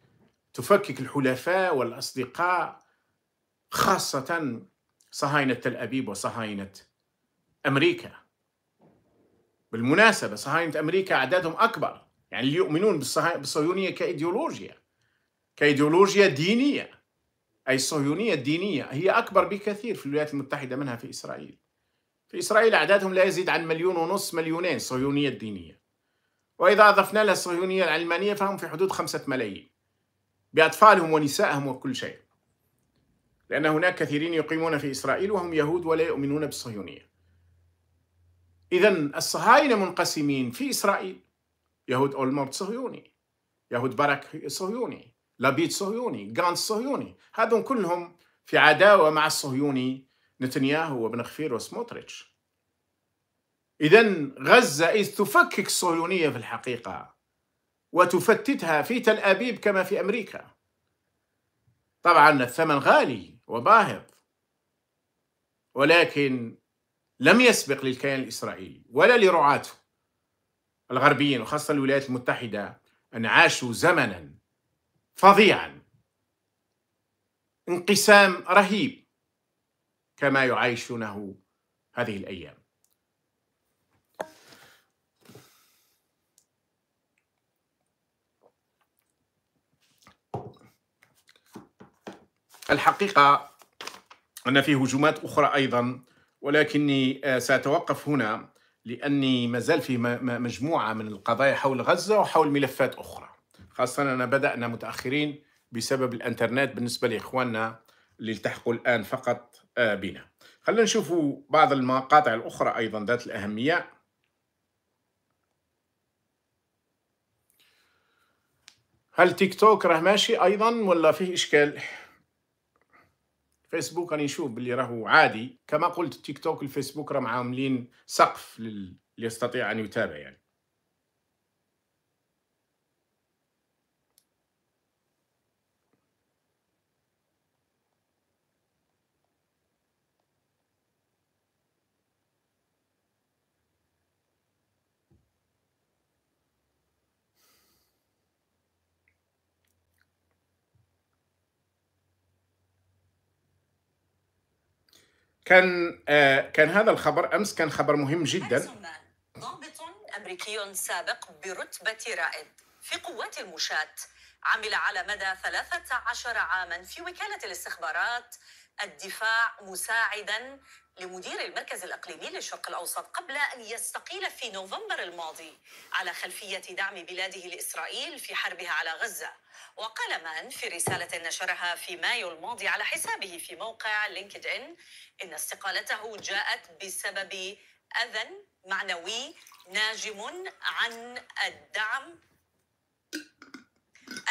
تفكك الحلفاء والأصدقاء خاصة صهاينة تل أبيب وصهاينة أمريكا بالمناسبة صهاينة أمريكا أعدادهم أكبر يعني اللي يؤمنون بالصهيونية كإيديولوجيا كإيديولوجيا دينية أي الصهيونية الدينية هي أكبر بكثير في الولايات المتحدة منها في إسرائيل في إسرائيل أعدادهم لا يزيد عن مليون ونص مليونين صهيونية دينية وإذا أضفنا لها الصهيونية العلمانية فهم في حدود خمسة ملايين بأطفالهم ونسائهم وكل شيء لأن هناك كثيرين يقيمون في إسرائيل وهم يهود ولا يؤمنون بالصهيونية إذا الصهاينة منقسمين في إسرائيل يهود أولمرت صهيوني يهود برك صهيوني لابيد صهيوني غانس صهيوني هذون كلهم في عداوة مع الصهيوني نتنياهو وابن خفير وسموتريتش إذا غزة إذ تفكك الصهيونية في الحقيقة وتفتتها في تل أبيب كما في أمريكا طبعا الثمن غالي وباهظ ولكن لم يسبق للكيان الإسرائيلي ولا لرعاته الغربيين وخاصة الولايات المتحدة أن عاشوا زمنا فظيعا انقسام رهيب كما يعايشونه هذه الايام الحقيقه ان في هجومات اخرى ايضا ولكني آه، ساتوقف هنا لاني ما زال في مجموعه من القضايا حول غزه وحول ملفات اخرى خاصة أنا بدأنا متأخرين بسبب الانترنت بالنسبة لإخواننا اللي التحقوا الآن فقط آه، بنا خلينا نشوف بعض المقاطع الأخرى أيضا ذات الأهمية هل تيك توك راه ماشي أيضا ولا فيه إشكال؟ فيسبوك راني نشوف باللي راهو عادي كما قلت تيك توك الفيسبوك راهم عاملين سقف لل... يستطيع أن يتابع يعني كان آه، كان هذا الخبر امس كان خبر مهم جدا ضابط امريكي سابق برتبه رائد في قوات المشاة عمل على مدى 13 عاما في وكاله الاستخبارات الدفاع مساعدا لمدير المركز الإقليمي للشرق الأوسط قبل أن يستقيل في نوفمبر الماضي على خلفية دعم بلاده لإسرائيل في حربها على غزة وقال مان في رسالة نشرها في مايو الماضي على حسابه في موقع لينكد إن إن استقالته جاءت بسبب أذى معنوي ناجم عن الدعم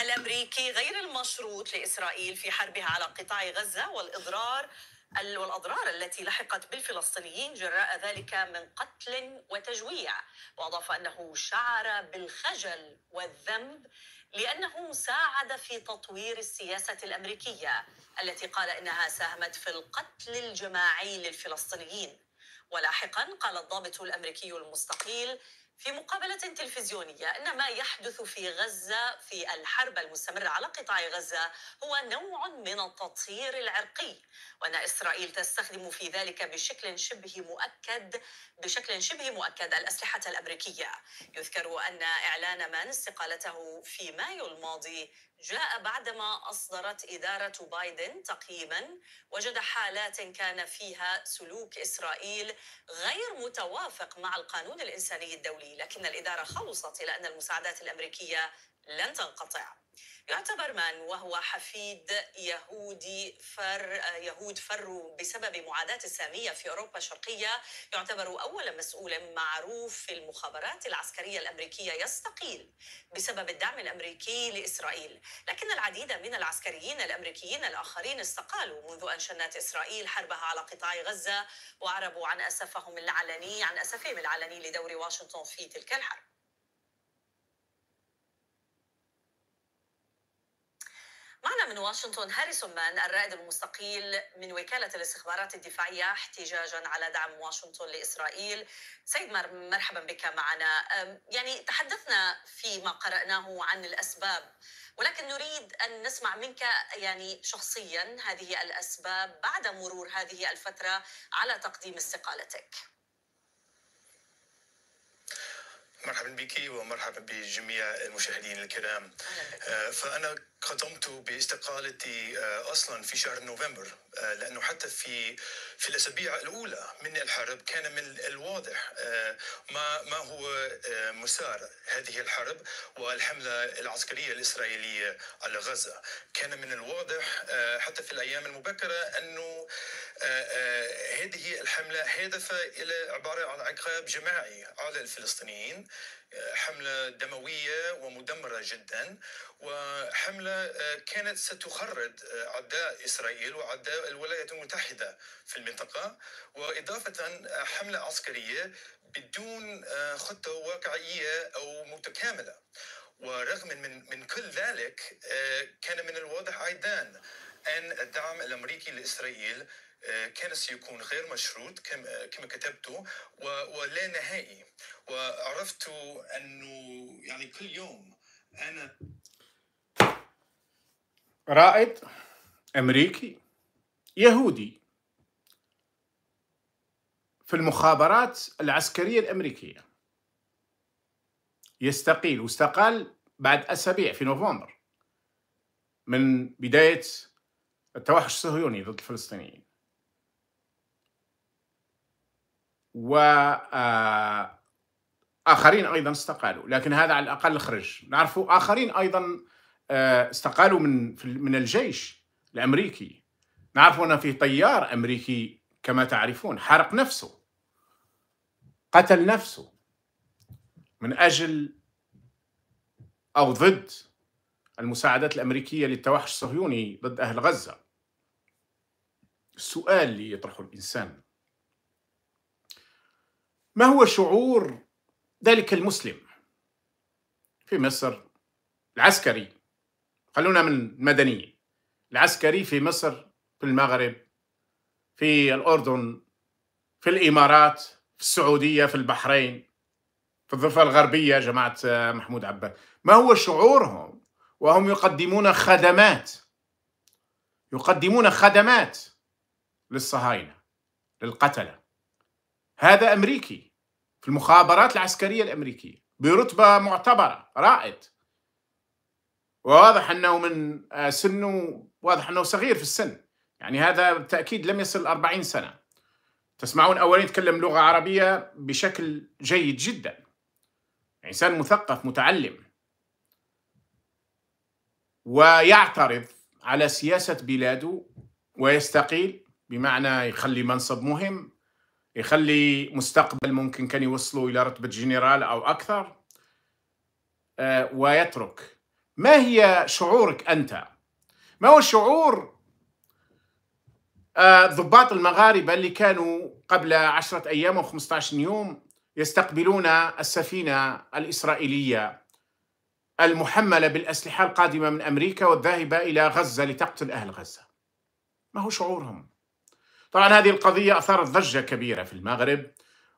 الأمريكي غير المشروط لإسرائيل في حربها على قطاع غزة والإضرار والأضرار التي لحقت بالفلسطينيين جراء ذلك من قتل وتجويع وأضاف أنه شعر بالخجل والذنب لأنه ساعد في تطوير السياسة الأمريكية التي قال إنها ساهمت في القتل الجماعي للفلسطينيين ولاحقا قال الضابط الأمريكي المستقيل في مقابلة تلفزيونية أن ما يحدث في غزة في الحرب المستمرة على قطاع غزة هو نوع من التطهير العرقي وأن إسرائيل تستخدم في ذلك بشكل شبه مؤكد بشكل شبه مؤكد الأسلحة الأمريكية يذكر أن إعلان مان استقالته في مايو الماضي جاء بعدما أصدرت إدارة بايدن تقييما وجد حالات كان فيها سلوك إسرائيل غير متوافق مع القانون الإنساني الدولي لكن الإدارة خلصت إلى أن المساعدات الأمريكية لن تنقطع يعتبر مان وهو حفيد يهودي فر يهود فروا بسبب معاداة السامية في أوروبا الشرقية يعتبر أول مسؤول معروف في المخابرات العسكرية الأمريكية يستقيل بسبب الدعم الأمريكي لإسرائيل لكن العديد من العسكريين الأمريكيين الآخرين استقالوا منذ أن شنت إسرائيل حربها على قطاع غزة وأعربوا عن أسفهم العلني عن أسفهم العلني لدور واشنطن في تلك الحرب معنا من واشنطن هاريسون مان الرائد المستقيل من وكالة الاستخبارات الدفاعية احتجاجا على دعم واشنطن لإسرائيل سيد مار مرحبا بك معنا يعني تحدثنا فيما قرأناه عن الأسباب ولكن نريد أن نسمع منك يعني شخصيا هذه الأسباب بعد مرور هذه الفترة على تقديم استقالتك مرحبا بك ومرحبا بجميع المشاهدين الكرام أه، فأنا ختمت باستقالتي آه، اصلا في شهر نوفمبر آه، لانه حتى في في الاسابيع الاولى من الحرب كان من الواضح آه، ما ما هو مسار هذه الحرب والحمله العسكريه الاسرائيليه على غزه كان من الواضح حتى في الايام المبكره انه هذه الحمله هدفها الى عباره عن عقاب جماعي على الفلسطينيين حملة دموية ومدمرة جدا وحملة آه، كانت ستخرد آه، عداء إسرائيل وعداء الولايات المتحدة في المنطقة وإضافة آه، حملة عسكرية بدون خطة واقعية أو متكاملة ورغم من, من كل ذلك كان من الواضح أيضا أن الدعم الأمريكي لإسرائيل كان سيكون غير مشروط كما كتبته ولا نهائي وعرفت انه يعني كل يوم انا رائد امريكي يهودي في المخابرات العسكريه الامريكيه يستقيل واستقال بعد اسابيع في نوفمبر من بدايه التوحش الصهيوني ضد الفلسطينيين و آه اخرين ايضا استقالوا لكن هذا على الاقل خرج نعرفوا اخرين ايضا آه، استقالوا من من الجيش الامريكي نعرفوا ان في طيار امريكي كما تعرفون حرق نفسه قتل نفسه من اجل او ضد المساعدات الامريكيه للتوحش الصهيوني ضد اهل غزه السؤال اللي يطرحه الانسان ما هو شعور ذلك المسلم في مصر العسكري خلونا من المدنيين العسكري في مصر في المغرب في الأردن في الإمارات في السعودية في البحرين في الضفة الغربية جماعة آه، محمود عباس ما هو شعورهم وهم يقدمون خدمات يقدمون خدمات للصهاينة للقتلة هذا أمريكي في المخابرات العسكرية الأمريكية برتبة معتبرة رائد وواضح أنه من آه، سنه واضح أنه صغير في السن يعني هذا بالتأكيد لم يصل 40 سنة تسمعون أولا يتكلم لغة عربية بشكل جيد جدا إنسان مثقف متعلم ويعترض على سياسة بلاده ويستقيل بمعنى يخلي منصب مهم يخلي مستقبل ممكن كان يوصلوا الى رتبه جنرال او اكثر آه، ويترك ما هي شعورك انت ما هو شعور الضباط آه، المغاربه اللي كانوا قبل عشرة ايام او 15 يوم يستقبلون السفينه الاسرائيليه المحمله بالاسلحه القادمه من امريكا والذاهبه الى غزه لتقتل اهل غزه ما هو شعورهم طبعا هذه القضية أثارت ضجة كبيرة في المغرب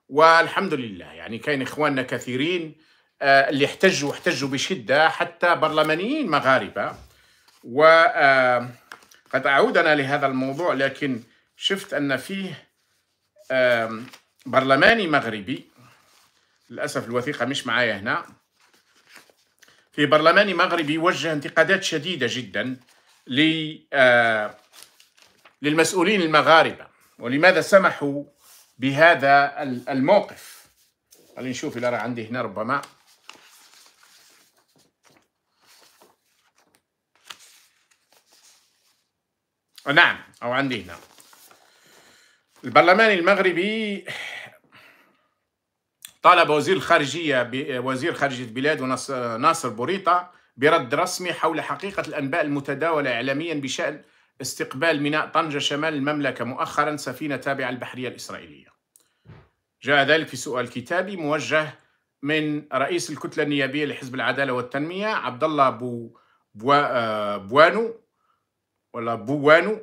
والحمد لله يعني كان إخواننا كثيرين آه، اللي احتجوا احتجوا بشدة حتى برلمانيين مغاربة وقد آه، أعود أنا لهذا الموضوع لكن شفت أن فيه برلماني مغربي للأسف الوثيقة مش معايا هنا في برلماني مغربي وجه انتقادات شديدة جدا ل آه، للمسؤولين المغاربة ولماذا سمحوا بهذا الموقف خلينا نشوف اللي عندي هنا ربما نعم أو عندي هنا البرلمان المغربي طالب وزير الخارجية وزير خارجية البلاد ناصر بوريطة برد رسمي حول حقيقة الأنباء المتداولة إعلاميا بشأن استقبال ميناء طنجة شمال المملكة مؤخرا سفينة تابعة البحرية الإسرائيلية جاء ذلك في سؤال كتابي موجه من رئيس الكتلة النيابية لحزب العدالة والتنمية عبد الله بو بو آه، بوانو ولا بوانو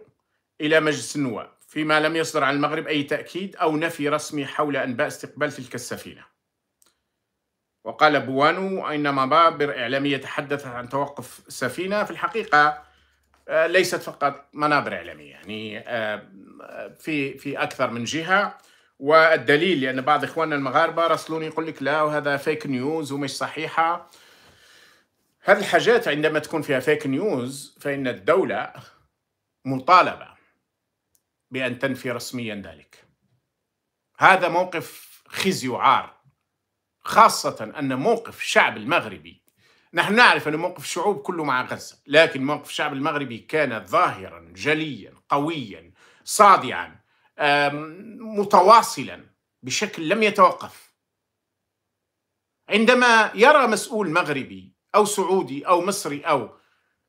إلى مجلس النواب فيما لم يصدر عن المغرب أي تأكيد أو نفي رسمي حول أنباء استقبال تلك السفينة وقال بوانو إن مبابر إعلامية تحدثت عن توقف سفينة في الحقيقة آه، ليست فقط منابر اعلاميه يعني آه، في في اكثر من جهه والدليل لان بعض اخواننا المغاربه راسلوني يقول لك لا وهذا فيك نيوز ومش صحيحه هذه الحاجات عندما تكون فيها فيك نيوز فان الدوله مطالبه بان تنفي رسميا ذلك هذا موقف خزي وعار خاصه ان موقف الشعب المغربي نحن نعرف أن موقف الشعوب كله مع غزة لكن موقف الشعب المغربي كان ظاهرا جليا قويا صادعا متواصلا بشكل لم يتوقف عندما يرى مسؤول مغربي أو سعودي أو مصري أو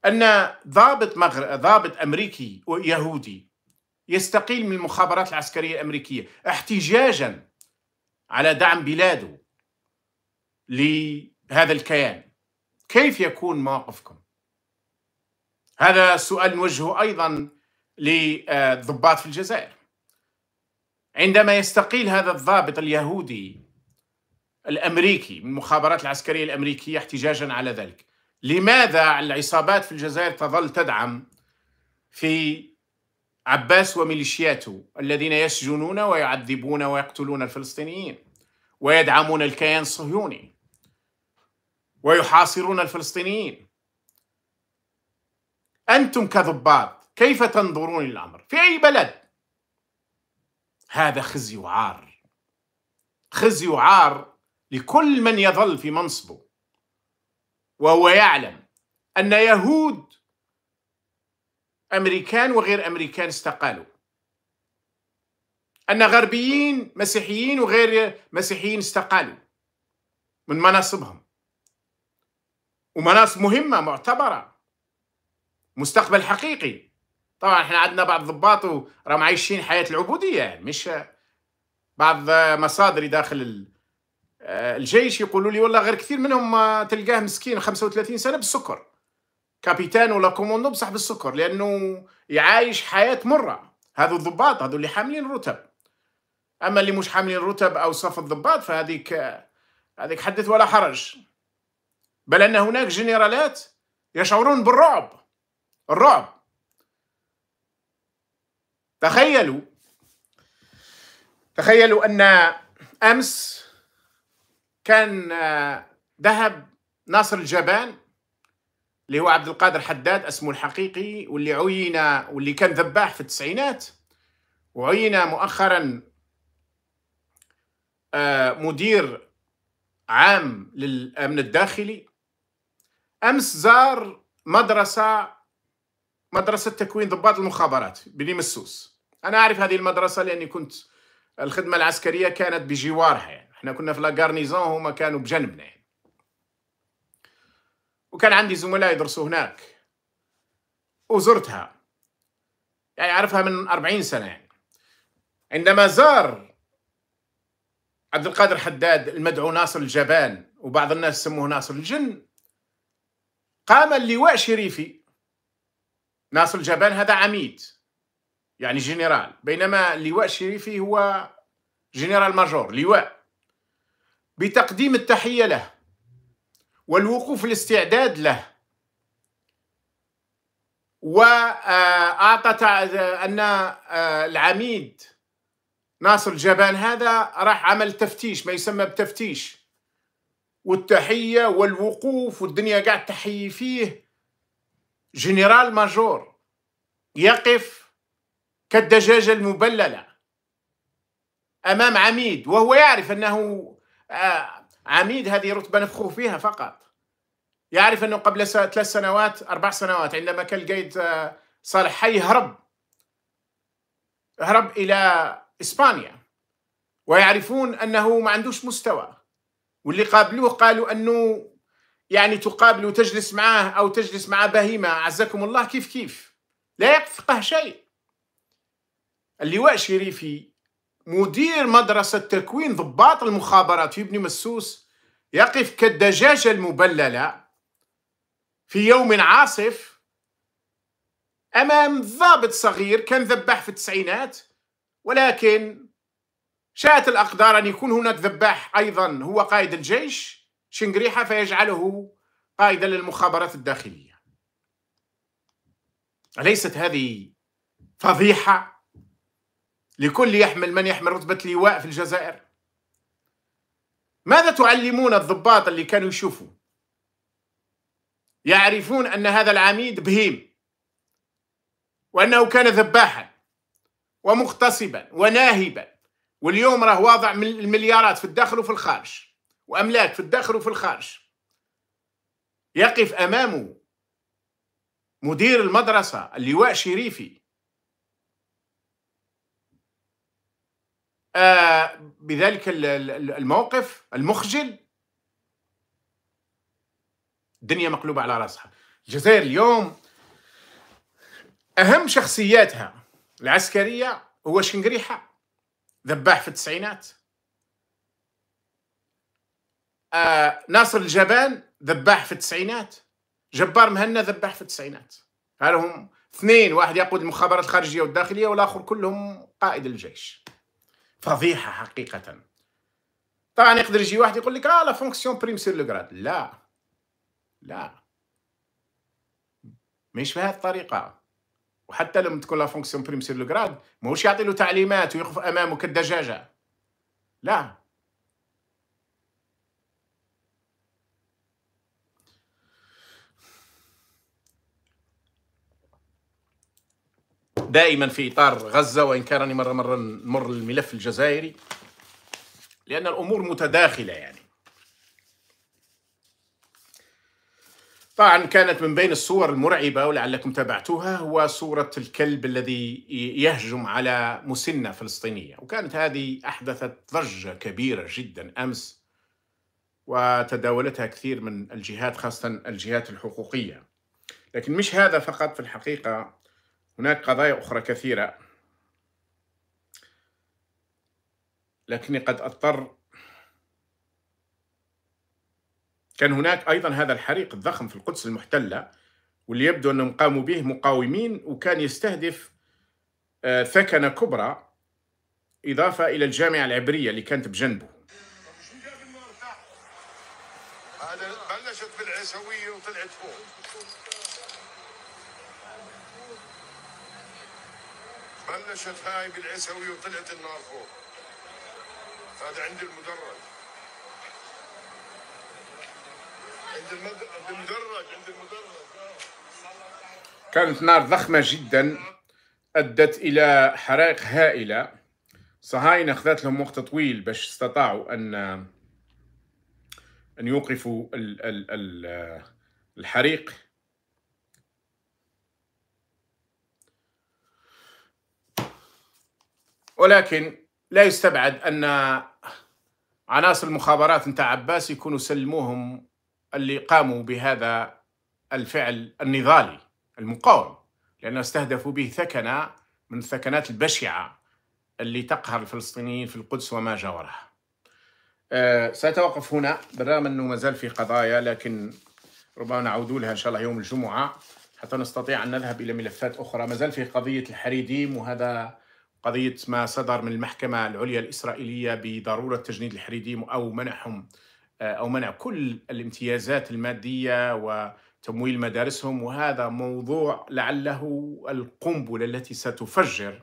أن ضابط, مغر... ضابط أمريكي يهودي يستقيل من المخابرات العسكرية الأمريكية احتجاجا على دعم بلاده لهذا الكيان كيف يكون موقفكم؟ هذا سؤال نوجهه أيضا للضباط في الجزائر عندما يستقيل هذا الضابط اليهودي الأمريكي من المخابرات العسكرية الأمريكية احتجاجا على ذلك لماذا العصابات في الجزائر تظل تدعم في عباس وميليشياته الذين يسجنون ويعذبون ويقتلون الفلسطينيين ويدعمون الكيان الصهيوني ويحاصرون الفلسطينيين أنتم كضباط كيف تنظرون للأمر في أي بلد هذا خزي وعار خزي وعار لكل من يظل في منصبه وهو يعلم أن يهود أمريكان وغير أمريكان استقالوا أن غربيين مسيحيين وغير مسيحيين استقالوا من مناصبهم ومناصب مهمه معتبره مستقبل حقيقي طبعا احنا عندنا بعض الضباط راهم عايشين حياه العبوديه يعني مش بعض مصادري داخل آه، الجيش يقولوا لي والله غير كثير منهم تلقاه مسكين 35 سنه بالسكر كابيتان ولا كوموندو بصح بالسكر لانه يعايش حياه مره هذو الضباط هذو اللي حاملين رتب اما اللي مش حاملين رتب او صف الضباط فهذيك هذيك حدث ولا حرج بل أن هناك جنرالات يشعرون بالرعب الرعب تخيلوا تخيلوا أن أمس كان آه، ذهب ناصر الجبان اللي هو عبد القادر حداد اسمه الحقيقي واللي عين واللي كان ذباح في التسعينات وعين مؤخرا آه، مدير عام للامن الداخلي امس زار مدرسه مدرسه تكوين ضباط المخابرات مسوس انا اعرف هذه المدرسه لاني كنت الخدمه العسكريه كانت بجوارها يعني احنا كنا في لاغارنيزون هما كانوا بجنبنا يعني. وكان عندي زملاء يدرسوا هناك وزرتها يعني اعرفها من 40 سنه يعني. عندما زار عبد القادر حداد المدعو ناصر الجبان وبعض الناس سموه ناصر الجن قام اللواء شريفي ناصر الجبان هذا عميد يعني جنرال بينما اللواء الشريفي هو جنرال ماجور لواء بتقديم التحية له والوقوف الاستعداد له وأعطى أن آه، العميد ناصر الجبان هذا راح عمل تفتيش ما يسمى بتفتيش والتحية والوقوف والدنيا قاعد تحيي فيه جنرال ماجور يقف كالدجاجة المبللة أمام عميد وهو يعرف أنه آه، عميد هذه رتبة نفخه فيها فقط يعرف أنه قبل ثلاث سنوات أربع سنوات عندما كان القيد آه، صالح حي هرب هرب إلى إسبانيا ويعرفون أنه ما عندوش مستوى واللي قابلوه قالوا انه يعني تقابل وتجلس معاه او تجلس مع بهيمه عزكم الله كيف كيف لا يفقه شيء اللواء شريفي مدير مدرسة تكوين ضباط المخابرات في ابن مسوس يقف كالدجاجة المبللة في يوم عاصف أمام ضابط صغير كان ذبح في التسعينات ولكن شاءت الأقدار أن يكون هناك ذباح أيضا هو قائد الجيش شنغريحة فيجعله قائدا للمخابرات الداخلية أليست هذه فضيحة لكل يحمل من يحمل رتبة لواء في الجزائر ماذا تعلمون الضباط اللي كانوا يشوفوا يعرفون أن هذا العميد بهيم وأنه كان ذباحا ومغتصبا وناهبا واليوم راه واضع المليارات في الداخل وفي الخارج واملاك في الداخل وفي الخارج يقف امامه مدير المدرسه اللواء شريفي آه بذلك الموقف المخجل الدنيا مقلوبه على راسها الجزائر اليوم اهم شخصياتها العسكريه هو شنقريحه ذباح في التسعينات آه ناصر الجبان ذباح في التسعينات جبار مهنا ذباح في التسعينات هذا هم اثنين واحد يقود المخابرات الخارجيه والداخليه والاخر كلهم قائد الجيش فضيحه حقيقه طبعا يقدر يجي واحد يقول لك اه لا فونكسيون بريم سير لو جراد لا لا مش بهذه الطريقه وحتى لما تكون لا فونكسيون بريم سير لو جراد ماهوش يعطي له تعليمات ويقف امامه كالدجاجه لا دائما في اطار غزه وان كان راني مره مره نمر الملف الجزائري لان الامور متداخله يعني طبعا كانت من بين الصور المرعبة ولعلكم تابعتوها هو صورة الكلب الذي يهجم على مسنة فلسطينية وكانت هذه أحدثت ضجة كبيرة جدا أمس وتداولتها كثير من الجهات خاصة الجهات الحقوقية لكن مش هذا فقط في الحقيقة هناك قضايا أخرى كثيرة لكني قد أضطر كان هناك أيضا هذا الحريق الضخم في القدس المحتلة واللي يبدو أنهم قاموا به مقاومين وكان يستهدف آه، ثكنة كبرى إضافة إلى الجامعة العبرية اللي كانت بجنبه بلشت بالعيسويه وطلعت فوق بلشت هاي بالعيسويه وطلعت النار فوق هذا عند المدرج كانت نار ضخمة جدا أدت إلى حرائق هائلة صهاينة أخذت لهم وقت طويل باش استطاعوا أن أن يوقفوا الحريق ولكن لا يستبعد أن عناصر المخابرات نتاع عباس يكونوا سلموهم اللي قاموا بهذا الفعل النضالي المقاوم لأنه استهدفوا به ثكنة من الثكنات البشعة اللي تقهر الفلسطينيين في القدس وما جاورها أه سأتوقف هنا بالرغم أنه ما زال في قضايا لكن ربما نعود لها إن شاء الله يوم الجمعة حتى نستطيع أن نذهب إلى ملفات أخرى ما زال في قضية الحريديم وهذا قضية ما صدر من المحكمة العليا الإسرائيلية بضرورة تجنيد الحريديم أو منعهم او منع كل الامتيازات الماديه وتمويل مدارسهم وهذا موضوع لعله القنبله التي ستفجر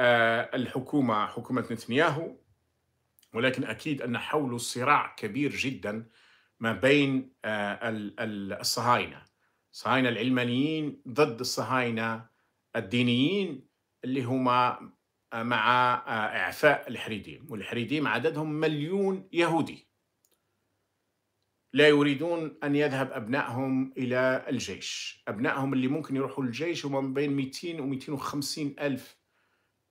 آه، الحكومه حكومه نتنياهو ولكن اكيد ان حول صراع كبير جدا ما بين آه، الصهاينه الصهاينه العلمانيين ضد الصهاينه الدينيين اللي هما آه، مع اعفاء الحريديم والحريديم عددهم مليون يهودي لا يريدون أن يذهب أبنائهم إلى الجيش أبنائهم اللي ممكن يروحوا الجيش هم بين 200 و 250 ألف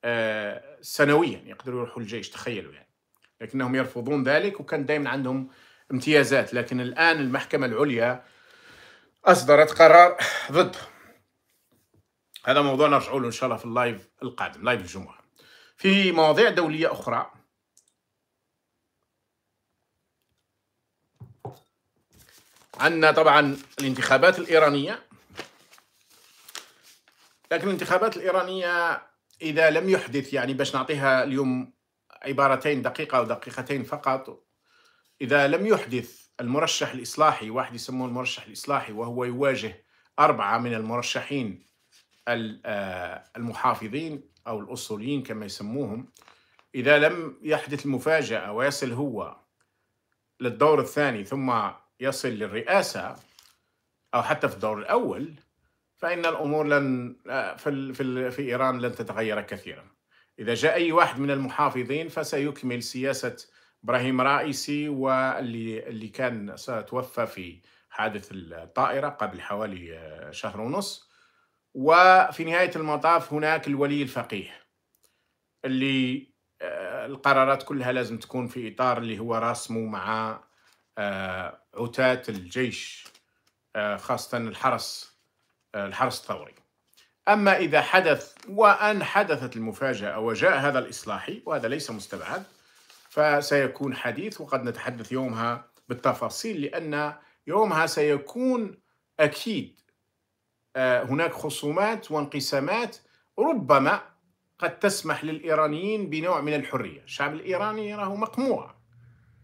آه، سنويا يقدروا يروحوا الجيش تخيلوا يعني لكنهم يرفضون ذلك وكان دائما عندهم امتيازات لكن الآن المحكمة العليا أصدرت قرار ضد هذا موضوع نرجع له إن شاء الله في اللايف القادم لايف الجمعة في مواضيع دولية أخرى عندنا طبعا الانتخابات الإيرانية لكن الانتخابات الإيرانية إذا لم يحدث يعني باش نعطيها اليوم عبارتين دقيقة أو دقيقتين فقط إذا لم يحدث المرشح الإصلاحي واحد يسموه المرشح الإصلاحي وهو يواجه أربعة من المرشحين آه، المحافظين أو الأصوليين كما يسموهم إذا لم يحدث المفاجأة ويصل هو للدور الثاني ثم يصل للرئاسة أو حتى في الدور الأول فإن الأمور لن آه، في, في, في إيران لن تتغير كثيرا إذا جاء أي واحد من المحافظين فسيكمل سياسة إبراهيم رئيسي واللي اللي كان توفى في حادث الطائرة قبل حوالي آه، شهر ونص وفي نهاية المطاف هناك الولي الفقيه اللي آه، القرارات كلها لازم تكون في إطار اللي هو رسمه مع آه، عتاة الجيش آه، خاصة الحرس آه، الحرس الثوري أما إذا حدث وأن حدثت المفاجأة وجاء هذا الإصلاحي وهذا ليس مستبعد فسيكون حديث وقد نتحدث يومها بالتفاصيل لأن يومها سيكون أكيد هناك خصومات وانقسامات ربما قد تسمح للإيرانيين بنوع من الحرية الشعب الإيراني راه مقموع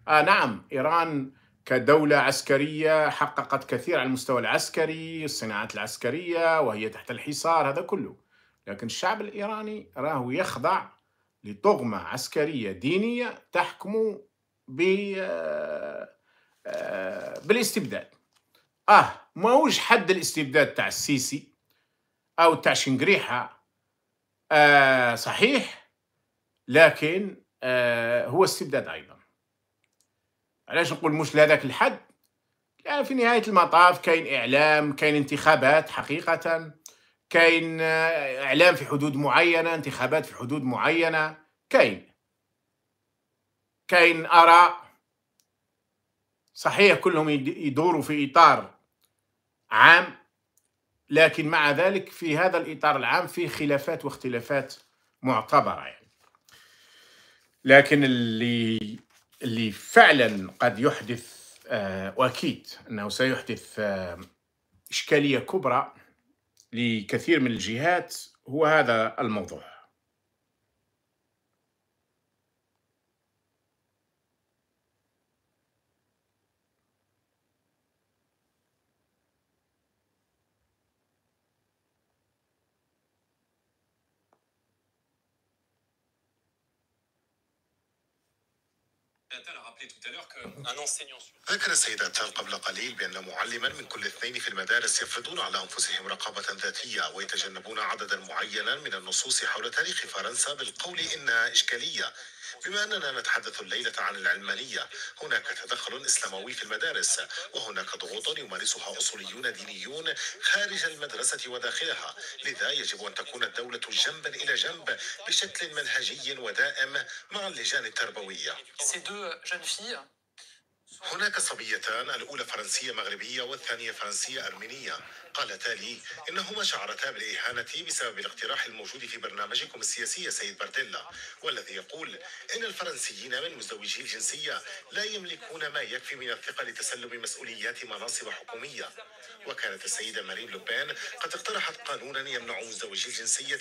آه نعم إيران كدولة عسكرية حققت كثير على المستوى العسكري الصناعات العسكرية وهي تحت الحصار هذا كله لكن الشعب الإيراني راهو يخضع لطغمة عسكرية دينية تحكم آه، آه، بالاستبداد اه ماهوش حد الاستبداد تاع السيسي او تاع شنقريحه آه صحيح لكن آه هو استبداد ايضا علاش نقول مش لهذاك الحد لان في نهايه المطاف كاين اعلام كاين انتخابات حقيقه كاين آه، اعلام في حدود معينه انتخابات في حدود معينه كاين كاين اراء صحيح كلهم يدوروا في اطار عام لكن مع ذلك في هذا الاطار العام في خلافات واختلافات معتبره يعني لكن اللي اللي فعلا قد يحدث آه، واكيد انه سيحدث آه، اشكاليه كبرى لكثير من الجهات هو هذا الموضوع ذكر السيد أتال قبل قليل بأن معلما من كل اثنين في المدارس يفرضون على أنفسهم رقابة ذاتية ويتجنبون عددا معينا من النصوص حول تاريخ فرنسا بالقول إنها إشكالية بما أننا نتحدث الليلة عن العلمانية هناك تدخل إسلاموي في المدارس وهناك ضغوط يمارسها أصوليون دينيون خارج المدرسة وداخلها لذا يجب أن تكون الدولة جنبا إلى جنب بشكل منهجي ودائم مع اللجان التربوية هناك صبيتان الأولى فرنسية مغربية والثانية فرنسية أرمينية قالتا لي إنهما شعرتا بالإهانة بسبب الاقتراح الموجود في برنامجكم السياسي سيد بارتيلا والذي يقول إن الفرنسيين من مزدوجي الجنسية لا يملكون ما يكفي من الثقة لتسلم مسؤوليات مناصب حكومية وكانت السيدة مارين لوبان قد اقترحت قانونا يمنع مزدوجي الجنسية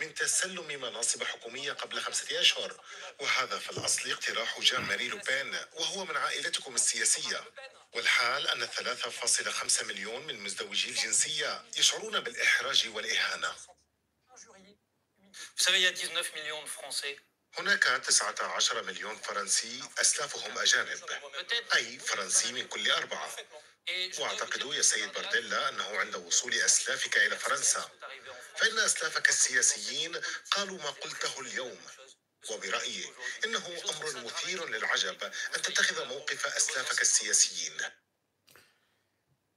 من تسلم مناصب حكومية قبل خمسة أشهر وهذا في الأصل اقتراح جان ماري لوبان وهو من عائلتكم السياسية والحال أن 3.5 مليون من مزدوجي الجنسية يشعرون بالإحراج والإهانة هناك 19 مليون فرنسي أسلافهم أجانب أي فرنسي من كل أربعة وأعتقد يا سيد بارديلا أنه عند وصول أسلافك إلى فرنسا فإن أسلافك السياسيين قالوا ما قلته اليوم وبرأيي إنه أمر مثير للعجب أن تتخذ موقف أسلافك السياسيين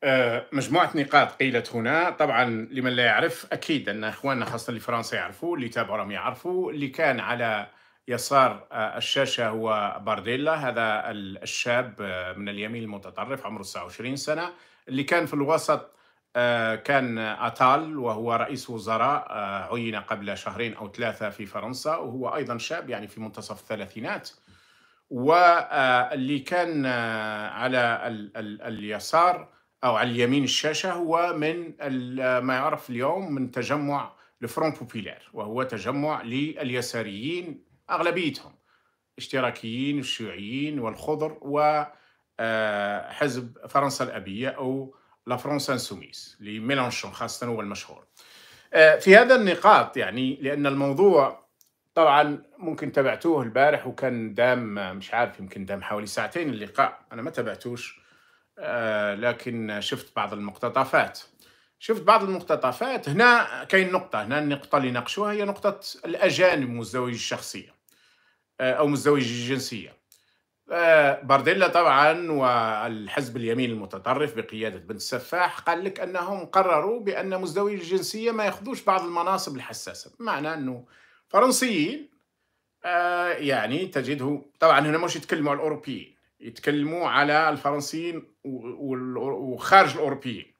آه، مجموعة نقاط قيلت هنا طبعا لمن لا يعرف أكيد أن إخواننا خاصة اللي فرنسا يعرفوا اللي تابعوا يعرفوا اللي كان على يسار آه، الشاشة هو بارديلا هذا الشاب آه، من اليمين المتطرف عمره 29 سنة اللي كان في الوسط آه، كان أتال وهو رئيس وزراء آه، عين قبل شهرين أو ثلاثة في فرنسا وهو أيضا شاب يعني في منتصف الثلاثينات واللي آه، كان على اليسار أو على اليمين الشاشة هو من ما يعرف اليوم من تجمع لفرون بوبيلير وهو تجمع لليساريين أغلبيتهم الاشتراكيين الشيوعيين والخضر وحزب فرنسا الأبية أو لا فرونس انسوميس لميلانشون خاصة هو المشهور آه، في هذا النقاط يعني لأن الموضوع طبعا ممكن تابعتوه البارح وكان دام مش عارف يمكن دام حوالي ساعتين اللقاء أنا ما تابعتوش آه، لكن شفت بعض المقتطفات شفت بعض المقتطفات هنا كاين نقطة هنا النقطة اللي ناقشوها هي نقطة الأجانب مزدوجي الشخصية آه، أو مزدوجي الجنسية آه، بارديلا طبعا والحزب اليمين المتطرف بقيادة بن السفاح قال لك أنهم قرروا بأن مزدوي الجنسية ما يأخذوش بعض المناصب الحساسة بمعنى أنه فرنسيين آه، يعني تجده طبعا هنا مش يتكلموا على الأوروبيين يتكلموا على الفرنسيين وخارج الأوروبيين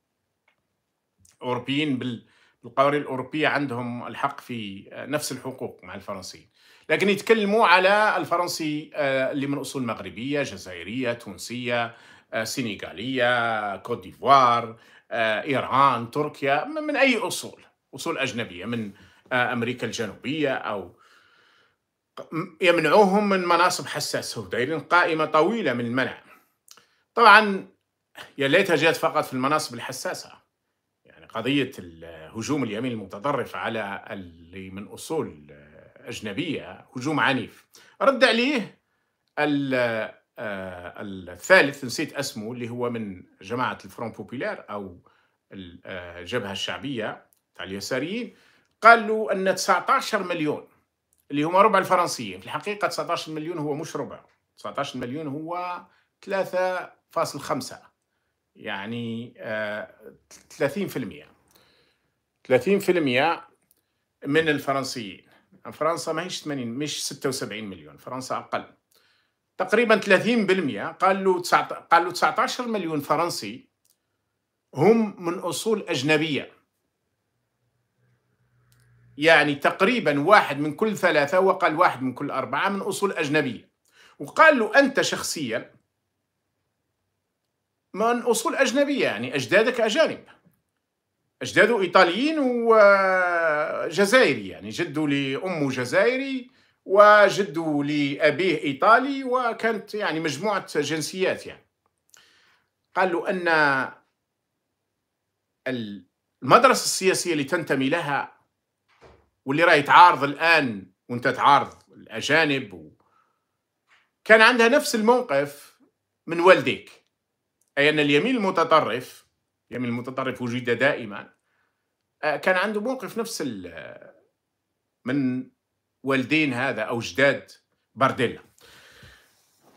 الأوروبيين بالقوانين الأوروبية عندهم الحق في نفس الحقوق مع الفرنسيين لكن يتكلموا على الفرنسي آه، اللي من أصول مغربية جزائرية تونسية آه، سنغاليه كوت ديفوار آه، إيران تركيا من أي أصول أصول أجنبية من أمريكا الجنوبية أو يمنعوهم من مناصب حساسة ودايرين قائمة طويلة من المنع طبعا يا ليتها جات فقط في المناصب الحساسة يعني قضية هجوم اليمين المتطرف على اللي من أصول أجنبية هجوم عنيف رد عليه آه، الثالث نسيت اسمه اللي هو من جماعة الفرون بوبيلار أو آه، الجبهة الشعبية تاع اليساريين قال له أن 19 مليون اللي هما ربع الفرنسيين في الحقيقة 19 مليون هو مش ربع 19 مليون هو 3.5 يعني 30% آه، 30% من الفرنسيين فرنسا ما هيش 80 مش 76 مليون فرنسا اقل تقريبا 30% قال له قال له 19 مليون فرنسي هم من اصول اجنبيه يعني تقريبا واحد من كل ثلاثه وقال واحد من كل اربعه من اصول اجنبيه وقال له انت شخصيا من اصول اجنبيه يعني اجدادك اجانب اجداده ايطاليين وجزائري يعني جده لامه جزائري وجده لابيه ايطالي وكانت يعني مجموعه جنسيات يعني قال له ان المدرسه السياسيه اللي تنتمي لها واللي راهي تعارض الان وانت تعارض الاجانب و... كان عندها نفس الموقف من والديك اي ان اليمين المتطرف اليمين المتطرف وجد دائما آه، كان عنده موقف نفس من والدين هذا او جداد بارديلا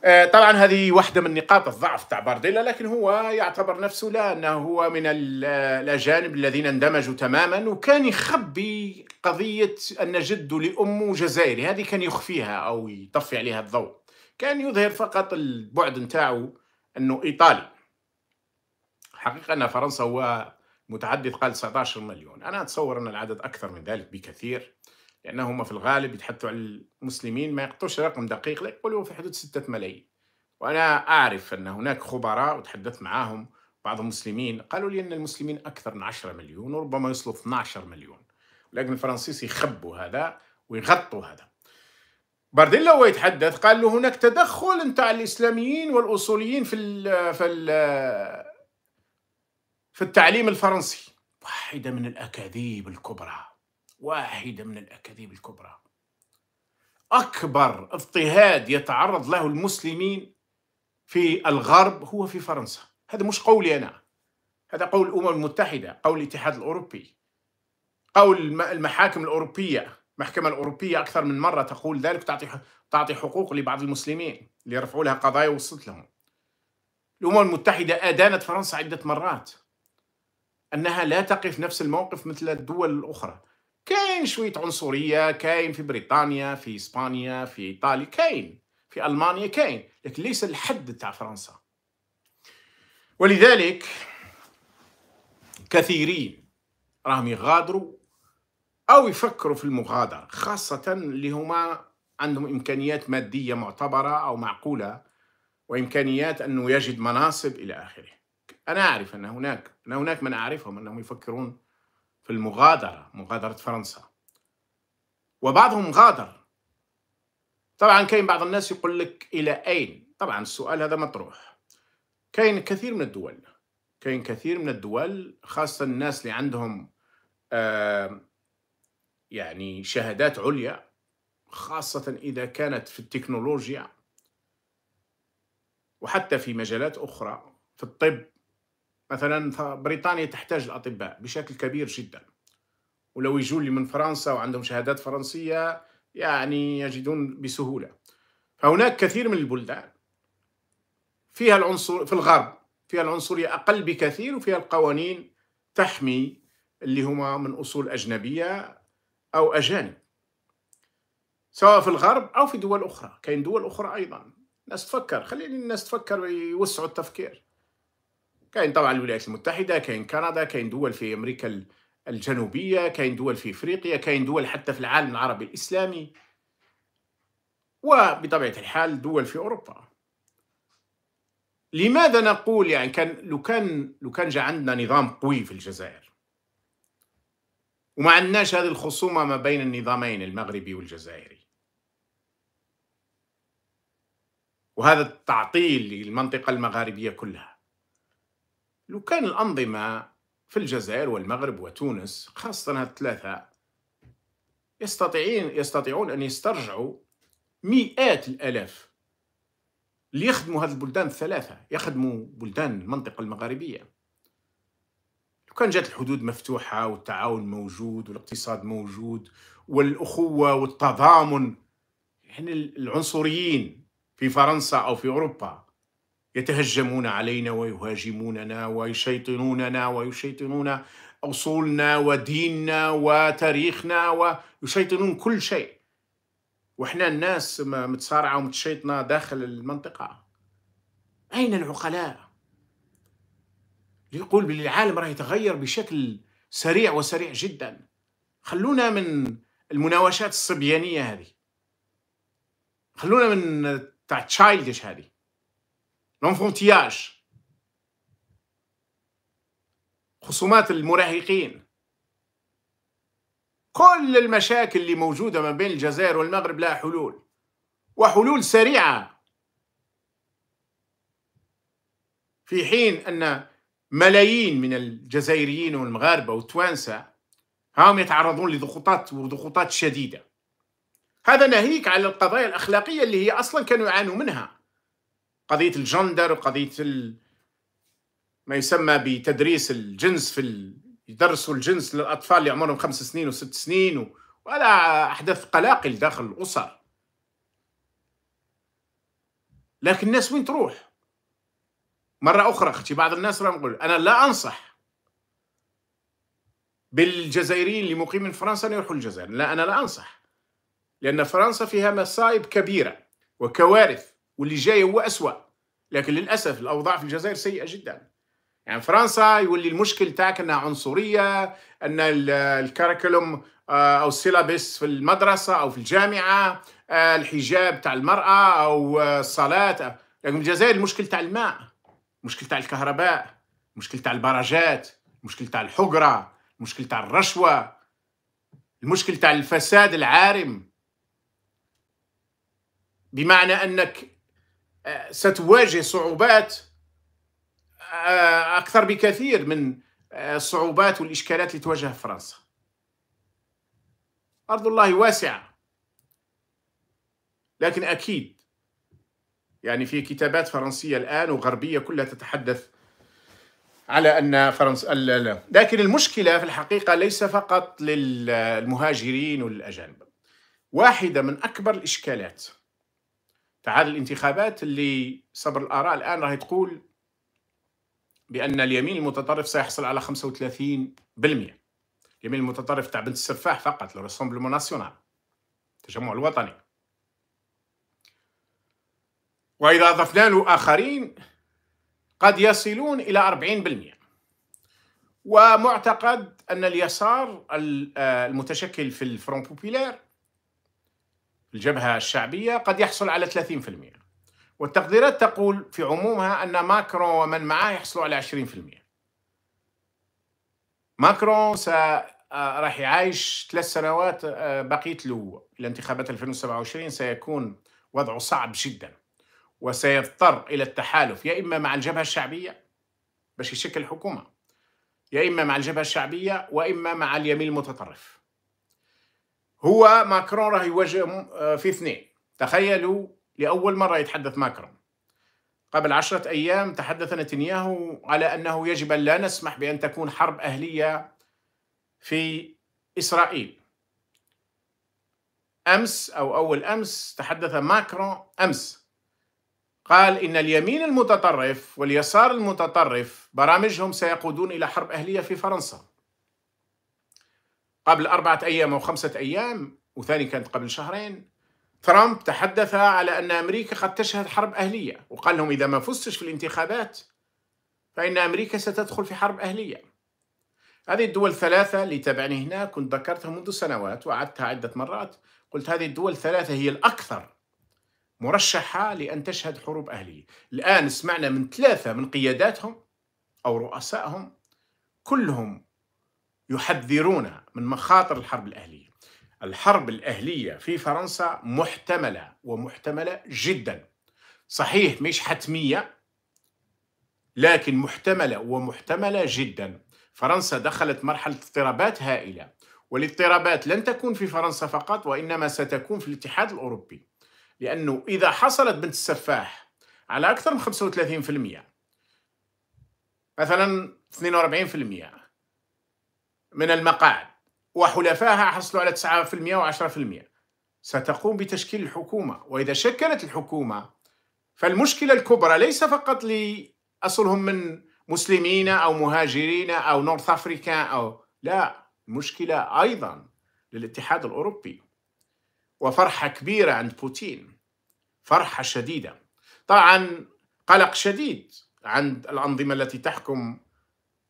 آه، طبعا هذه واحده من نقاط الضعف تاع بارديلا لكن هو يعتبر نفسه لا انه هو من الاجانب الذين اندمجوا تماما وكان يخبي قضيه ان جده لامه جزائري هذه كان يخفيها او يطفي عليها الضوء كان يظهر فقط البعد نتاعو انه ايطالي حقيقه ان فرنسا هو متعدد قال 19 مليون أنا أتصور أن العدد أكثر من ذلك بكثير لأنهم في الغالب يتحدثوا عن المسلمين ما يقطوش رقم دقيق يقولوا في حدود 6 ملايين وأنا أعرف أن هناك خبراء وتحدثت معهم بعض المسلمين قالوا لي أن المسلمين أكثر من 10 مليون وربما يصلوا 12 مليون ولكن الفرنسيس يخبوا هذا ويغطوا هذا بارديلا هو يتحدث قال له هناك تدخل نتاع الاسلاميين والاصوليين في الـ في الـ في التعليم الفرنسي واحدة من الأكاذيب الكبرى واحدة من الأكاذيب الكبرى أكبر اضطهاد يتعرض له المسلمين في الغرب هو في فرنسا هذا مش قولي أنا هذا قول الأمم المتحدة قول الاتحاد الأوروبي قول المحاكم الأوروبية المحكمة الأوروبية أكثر من مرة تقول ذلك تعطي تعطي حقوق لبعض المسلمين اللي يرفعوا لها قضايا وصلت لهم الأمم المتحدة آدانت فرنسا عدة مرات انها لا تقف نفس الموقف مثل الدول الاخرى كاين شويه عنصريه كاين في بريطانيا في اسبانيا في ايطاليا كاين في المانيا كاين لكن ليس الحد تاع فرنسا ولذلك كثيرين راهم يغادروا او يفكروا في المغادره خاصه اللي هما عندهم امكانيات ماديه معتبره او معقوله وامكانيات انه يجد مناصب الى اخره أنا أعرف أن هناك أن هناك من أعرفهم أنهم يفكرون في المغادرة مغادرة فرنسا وبعضهم غادر طبعا كاين بعض الناس يقول لك إلى أين طبعا السؤال هذا مطروح كاين كثير من الدول كاين كثير من الدول خاصة الناس اللي عندهم آه يعني شهادات عليا خاصة إذا كانت في التكنولوجيا وحتى في مجالات أخرى في الطب مثلا بريطانيا تحتاج الاطباء بشكل كبير جدا ولو يجوا لي من فرنسا وعندهم شهادات فرنسيه يعني يجدون بسهوله فهناك كثير من البلدان فيها العنصر في الغرب فيها العنصريه اقل بكثير وفيها القوانين تحمي اللي هما من اصول اجنبيه او اجانب سواء في الغرب او في دول اخرى كاين دول اخرى ايضا الناس تفكر خليني الناس تفكر ويوسعوا التفكير كاين طبعا الولايات المتحده كاين كندا كاين دول في امريكا الجنوبيه كاين دول في افريقيا كاين دول حتى في العالم العربي الاسلامي وبطبيعه الحال دول في اوروبا لماذا نقول يعني كان لو كان لو كان جا عندنا نظام قوي في الجزائر وما عندناش هذه الخصومه ما بين النظامين المغربي والجزائري وهذا التعطيل للمنطقه المغاربيه كلها لو كان الأنظمة في الجزائر والمغرب وتونس خاصة الثلاثة يستطيعين يستطيعون أن يسترجعوا مئات الآلاف ليخدموا هذه البلدان الثلاثة يخدموا بلدان المنطقة المغاربية لو كان جات الحدود مفتوحة والتعاون موجود والاقتصاد موجود والأخوة والتضامن يعني العنصريين في فرنسا أو في أوروبا يتهجمون علينا ويهاجموننا ويشيطنوننا ويشيطنون أصولنا وديننا وتاريخنا ويشيطنون كل شيء وإحنا الناس متصارعة ومتشيطنة داخل المنطقة أين العقلاء؟ يقول بالعالم راه يتغير بشكل سريع وسريع جدا خلونا من المناوشات الصبيانية هذه خلونا من تاع تشايلدش هذه الانفونتياج خصومات المراهقين كل المشاكل اللي موجودة ما بين الجزائر والمغرب لها حلول وحلول سريعة في حين أن ملايين من الجزائريين والمغاربة والتوانسة هم يتعرضون لضغوطات وضغوطات شديدة هذا ناهيك على القضايا الأخلاقية اللي هي أصلا كانوا يعانوا منها قضية الجندر وقضية ال... ما يسمى بتدريس الجنس في ال... يدرسوا الجنس للأطفال اللي عمرهم خمس سنين وست سنين و... ولا قلاقل داخل الأسر لكن الناس وين تروح مرة أخرى أختي بعض الناس راهم يقول أنا لا أنصح بالجزائريين اللي مقيمين في فرنسا أن يروحوا الجزائر لا أنا لا أنصح لأن فرنسا فيها مصايب كبيرة وكوارث واللي جاي هو أسوأ لكن للأسف الأوضاع في الجزائر سيئة جدا يعني فرنسا يولي المشكل تاعك أنها عنصرية أن الكاريكولوم آه، أو السيلابس في المدرسة أو في الجامعة آه، الحجاب تاع المرأة أو آه، الصلاة لكن الجزائر المشكل تاع الماء مشكل تاع الكهرباء مشكل تاع البراجات مشكل تاع الحقرة مشكل تاع الرشوة المشكل تاع الفساد العارم بمعنى أنك ستواجه صعوبات آه، اكثر بكثير من الصعوبات آه، والاشكالات اللي تواجهها فرنسا ارض الله واسعه لكن اكيد يعني في كتابات فرنسيه الان وغربيه كلها تتحدث على ان فرنسا لا لا لكن المشكله في الحقيقه ليس فقط للمهاجرين والاجانب واحده من اكبر الاشكالات فهذه الانتخابات اللي صبر الآراء الآن راهي تقول بأن اليمين المتطرف سيحصل على 35% اليمين المتطرف تاع بنت السفاح فقط لو ريسومبلمون ناسيونال التجمع الوطني وإذا أضفنا له آخرين قد يصلون إلى 40% ومعتقد أن اليسار آه، المتشكل في الفرون بوبيلير الجبهة الشعبية قد يحصل على 30% والتقديرات تقول في عمومها أن ماكرون ومن معاه يحصلوا على 20% ماكرون س آه، راح يعيش ثلاث سنوات آه، بقية له الانتخابات 2027 سيكون وضعه صعب جدا وسيضطر إلى التحالف يا إما مع الجبهة الشعبية باش يشكل حكومة يا إما مع الجبهة الشعبية وإما مع اليمين المتطرف هو ماكرون راه يواجه آه، في اثنين تخيلوا لأول مرة يتحدث ماكرون قبل عشرة أيام تحدث نتنياهو على أنه يجب أن لا نسمح بأن تكون حرب أهلية في إسرائيل أمس أو أول أمس تحدث ماكرون أمس قال إن اليمين المتطرف واليسار المتطرف برامجهم سيقودون إلى حرب أهلية في فرنسا قبل أربعة أيام أو خمسة أيام وثاني كانت قبل شهرين ترامب تحدث على أن أمريكا قد تشهد حرب أهلية وقال لهم إذا ما فزتش في الانتخابات فإن أمريكا ستدخل في حرب أهلية هذه الدول الثلاثة اللي تابعني هنا كنت ذكرتها منذ سنوات وأعدتها عدة مرات قلت هذه الدول الثلاثة هي الأكثر مرشحة لأن تشهد حروب أهلية الآن سمعنا من ثلاثة من قياداتهم أو رؤسائهم كلهم يحذرون من مخاطر الحرب الأهلية الحرب الأهلية في فرنسا محتملة ومحتملة جدا صحيح مش حتمية لكن محتملة ومحتملة جدا فرنسا دخلت مرحلة اضطرابات هائلة والاضطرابات لن تكون في فرنسا فقط وإنما ستكون في الاتحاد الأوروبي لأنه إذا حصلت بنت السفاح على أكثر من 35% مثلا 42% من المقاعد وحلفائها حصلوا على 9% و10% ستقوم بتشكيل الحكومة وإذا شكلت الحكومة فالمشكلة الكبرى ليس فقط لأصلهم من مسلمين أو مهاجرين أو نورث أفريكا أو لا المشكلة أيضا للاتحاد الأوروبي وفرحة كبيرة عند بوتين فرحة شديدة طبعا قلق شديد عند الأنظمة التي تحكم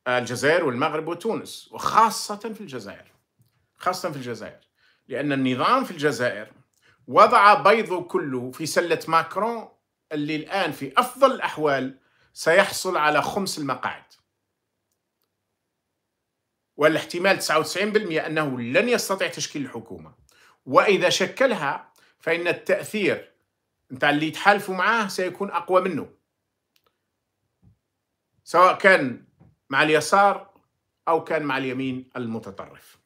الجزائر والمغرب وتونس وخاصة في الجزائر خاصة في الجزائر لأن النظام في الجزائر وضع بيضه كله في سلة ماكرون اللي الآن في أفضل الأحوال سيحصل على خمس المقاعد والاحتمال 99% أنه لن يستطيع تشكيل الحكومة وإذا شكلها فإن التأثير نتاع اللي يتحالفوا معاه سيكون أقوى منه سواء كان مع اليسار أو كان مع اليمين المتطرف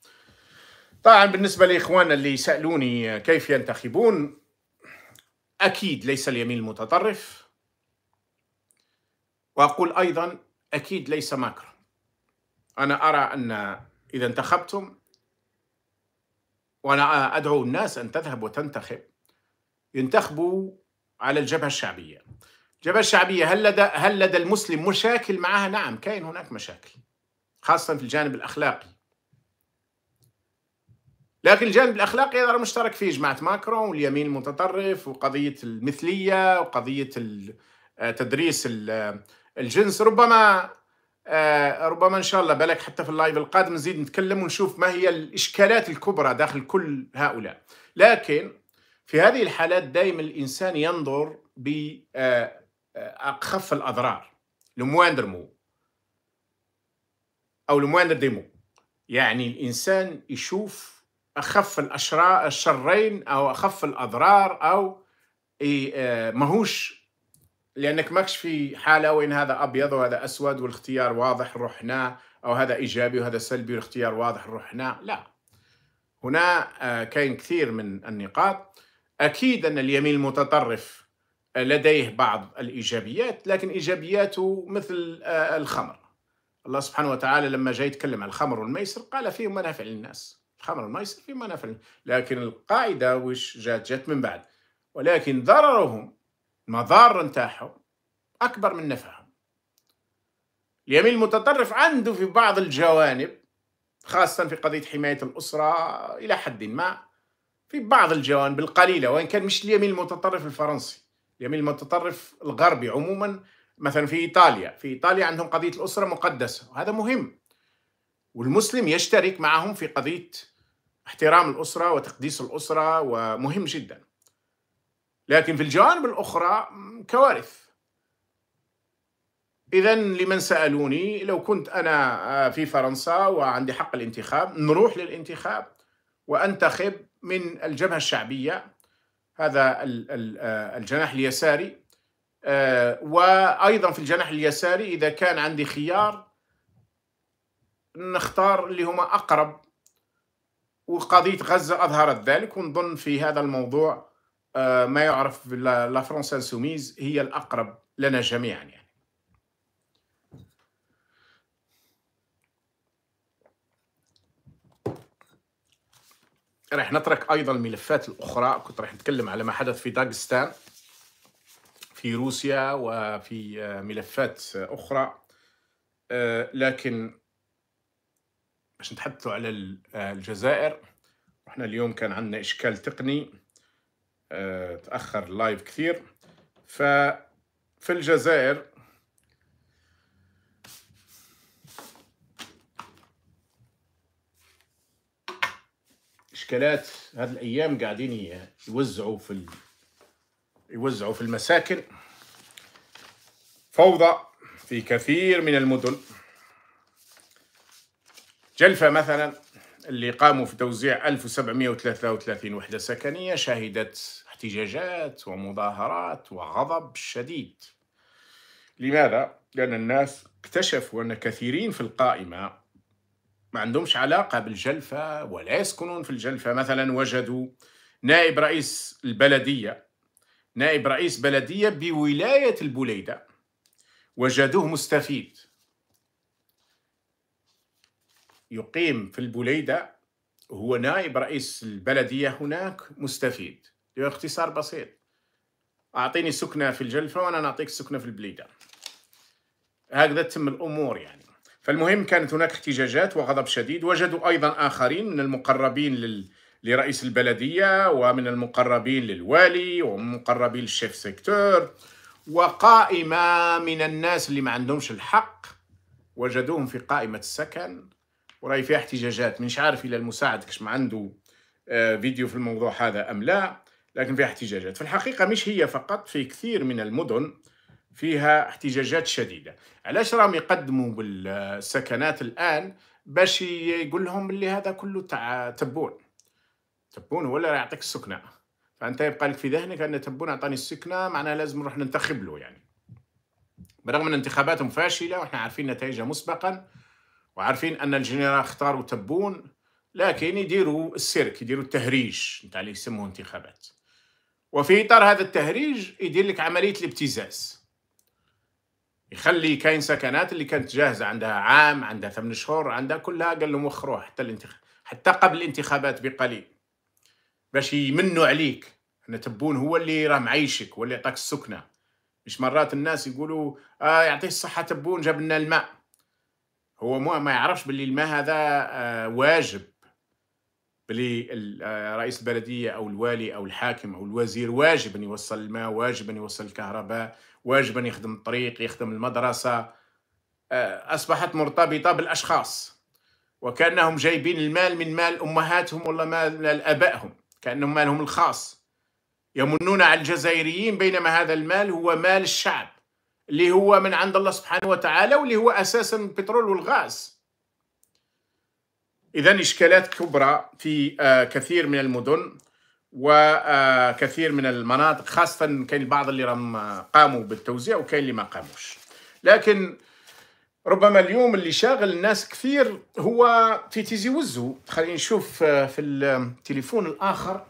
طبعا بالنسبة لإخواننا اللي سألوني كيف ينتخبون أكيد ليس اليمين المتطرف وأقول أيضا أكيد ليس ماكرون أنا أرى أن إذا انتخبتم وأنا أدعو الناس أن تذهب وتنتخب ينتخبوا على الجبهة الشعبية الجبهة الشعبية هل لدى هل لدى المسلم مشاكل معها؟ نعم كاين هناك مشاكل خاصة في الجانب الأخلاقي لكن الجانب الأخلاقي هذا مشترك فيه جماعة ماكرون واليمين المتطرف وقضية المثلية وقضية آه، تدريس آه، الجنس ربما آه، ربما إن شاء الله بالك حتى في اللايف القادم نزيد نتكلم ونشوف ما هي الإشكالات الكبرى داخل كل هؤلاء لكن في هذه الحالات دائما الإنسان ينظر ب اخف الاضرار لو مو او لو ديمو يعني الانسان يشوف اخف الاشرار الشرين او اخف الاضرار او آه، ماهوش لانك ماكش في حاله وين هذا ابيض وهذا اسود والاختيار واضح نروح هنا او هذا ايجابي وهذا سلبي والاختيار واضح نروح هنا لا هنا آه، كاين كثير من النقاط اكيد ان اليمين المتطرف لديه بعض الايجابيات لكن ايجابياته مثل آه، الخمر الله سبحانه وتعالى لما جاء يتكلم عن الخمر والميسر قال فيه منافع للناس الخمر والميسر فيه منافع لكن القاعده وش جات جات من بعد ولكن ضررهم المضار نتاعهم اكبر من نفعهم اليمين المتطرف عنده في بعض الجوانب خاصة في قضية حماية الأسرة إلى حد ما في بعض الجوانب القليلة وإن كان مش اليمين المتطرف الفرنسي اليمين المتطرف الغربي عموما مثلا في ايطاليا في ايطاليا عندهم قضيه الاسره مقدسه وهذا مهم والمسلم يشترك معهم في قضيه احترام الاسره وتقديس الاسره ومهم جدا لكن في الجوانب الاخرى كوارث اذا لمن سالوني لو كنت انا آه، في فرنسا وعندي حق الانتخاب نروح للانتخاب وانتخب من الجبهه الشعبيه هذا آه، الجناح اليساري آه، وأيضا في الجناح اليساري إذا كان عندي خيار نختار اللي هما أقرب وقضية غزة أظهرت ذلك ونظن في هذا الموضوع آه، ما يعرف بلا فرونس سوميز هي الأقرب لنا جميعا يعني. راح نترك أيضا الملفات الأخرى كنت راح نتكلم على ما حدث في داغستان في روسيا وفي آه، ملفات أخرى آه، لكن باش نتحدثوا على آه، الجزائر احنا اليوم كان عندنا إشكال تقني تأخر اللايف كثير في الجزائر الاشكالات هذه الايام قاعدين يوزعوا في ال... يوزعوا في المساكن فوضى في كثير من المدن جلفة مثلا اللي قاموا في توزيع 1733 وحدة سكنية شهدت احتجاجات ومظاهرات وغضب شديد لماذا؟ لأن الناس اكتشفوا أن كثيرين في القائمة ما عندهمش علاقة بالجلفة ولا يسكنون في الجلفة مثلا وجدوا نائب رئيس البلدية نائب رئيس بلدية بولاية البليدة وجدوه مستفيد يقيم في البليدة هو نائب رئيس البلدية هناك مستفيد باختصار بسيط أعطيني سكنة في الجلفة وأنا نعطيك سكنة في البليدة هكذا تتم الأمور يعني فالمهم كانت هناك احتجاجات وغضب شديد وجدوا أيضا آخرين من المقربين لل... لرئيس البلدية ومن المقربين للوالي ومن المقربين للشيف سيكتور وقائمة من الناس اللي ما عندهمش الحق وجدوهم في قائمة السكن وراي فيها احتجاجات مش عارف إلى المساعد كش ما عنده آه، فيديو في الموضوع هذا أم لا لكن فيها احتجاجات في الحقيقة مش هي فقط في كثير من المدن فيها احتجاجات شديده علاش راهم يقدموا بالسكنات الان باش يقول لهم اللي هذا كله تاع تبون تبون هو اللي يعطيك السكنه فانت يبقى لك في ذهنك ان تبون اعطاني السكنه معناها لازم نروح ننتخب له يعني برغم ان انتخاباتهم فاشله واحنا عارفين نتائجها مسبقا وعارفين ان الجنرال اختاروا تبون لكن يديروا السيرك يديروا التهريج نتاع اللي يسموه انتخابات وفي اطار هذا التهريج يدير لك عمليه الابتزاز يخلي كاين سكنات اللي كانت جاهزه عندها عام عندها ثمان شهور عندها كلها قال لهم وخروها حتى الانتخاب حتى قبل الانتخابات بقليل باش يمنوا عليك ان تبون هو اللي راه معيشك واللي عطاك السكنه مش مرات الناس يقولوا آه يعطيه الصحه تبون جاب لنا الماء هو ما يعرفش باللي الماء هذا آه واجب بلي رئيس البلديه او الوالي او الحاكم او الوزير واجب ان يوصل الماء واجب ان يوصل الكهرباء واجب ان يخدم الطريق يخدم المدرسه آه، اصبحت مرتبطه بالاشخاص وكانهم جايبين المال من مال امهاتهم ولا مال ابائهم كانهم مالهم الخاص يمنون على الجزائريين بينما هذا المال هو مال الشعب اللي هو من عند الله سبحانه وتعالى واللي هو اساسا البترول والغاز إذا إشكالات كبرى في آه، كثير من المدن وكثير آه، من المناطق خاصة كاين البعض اللي راهم آه، قاموا بالتوزيع وكاين اللي ما قاموش لكن ربما اليوم اللي شاغل الناس كثير هو في تيزي وزو خلينا نشوف في التليفون الآخر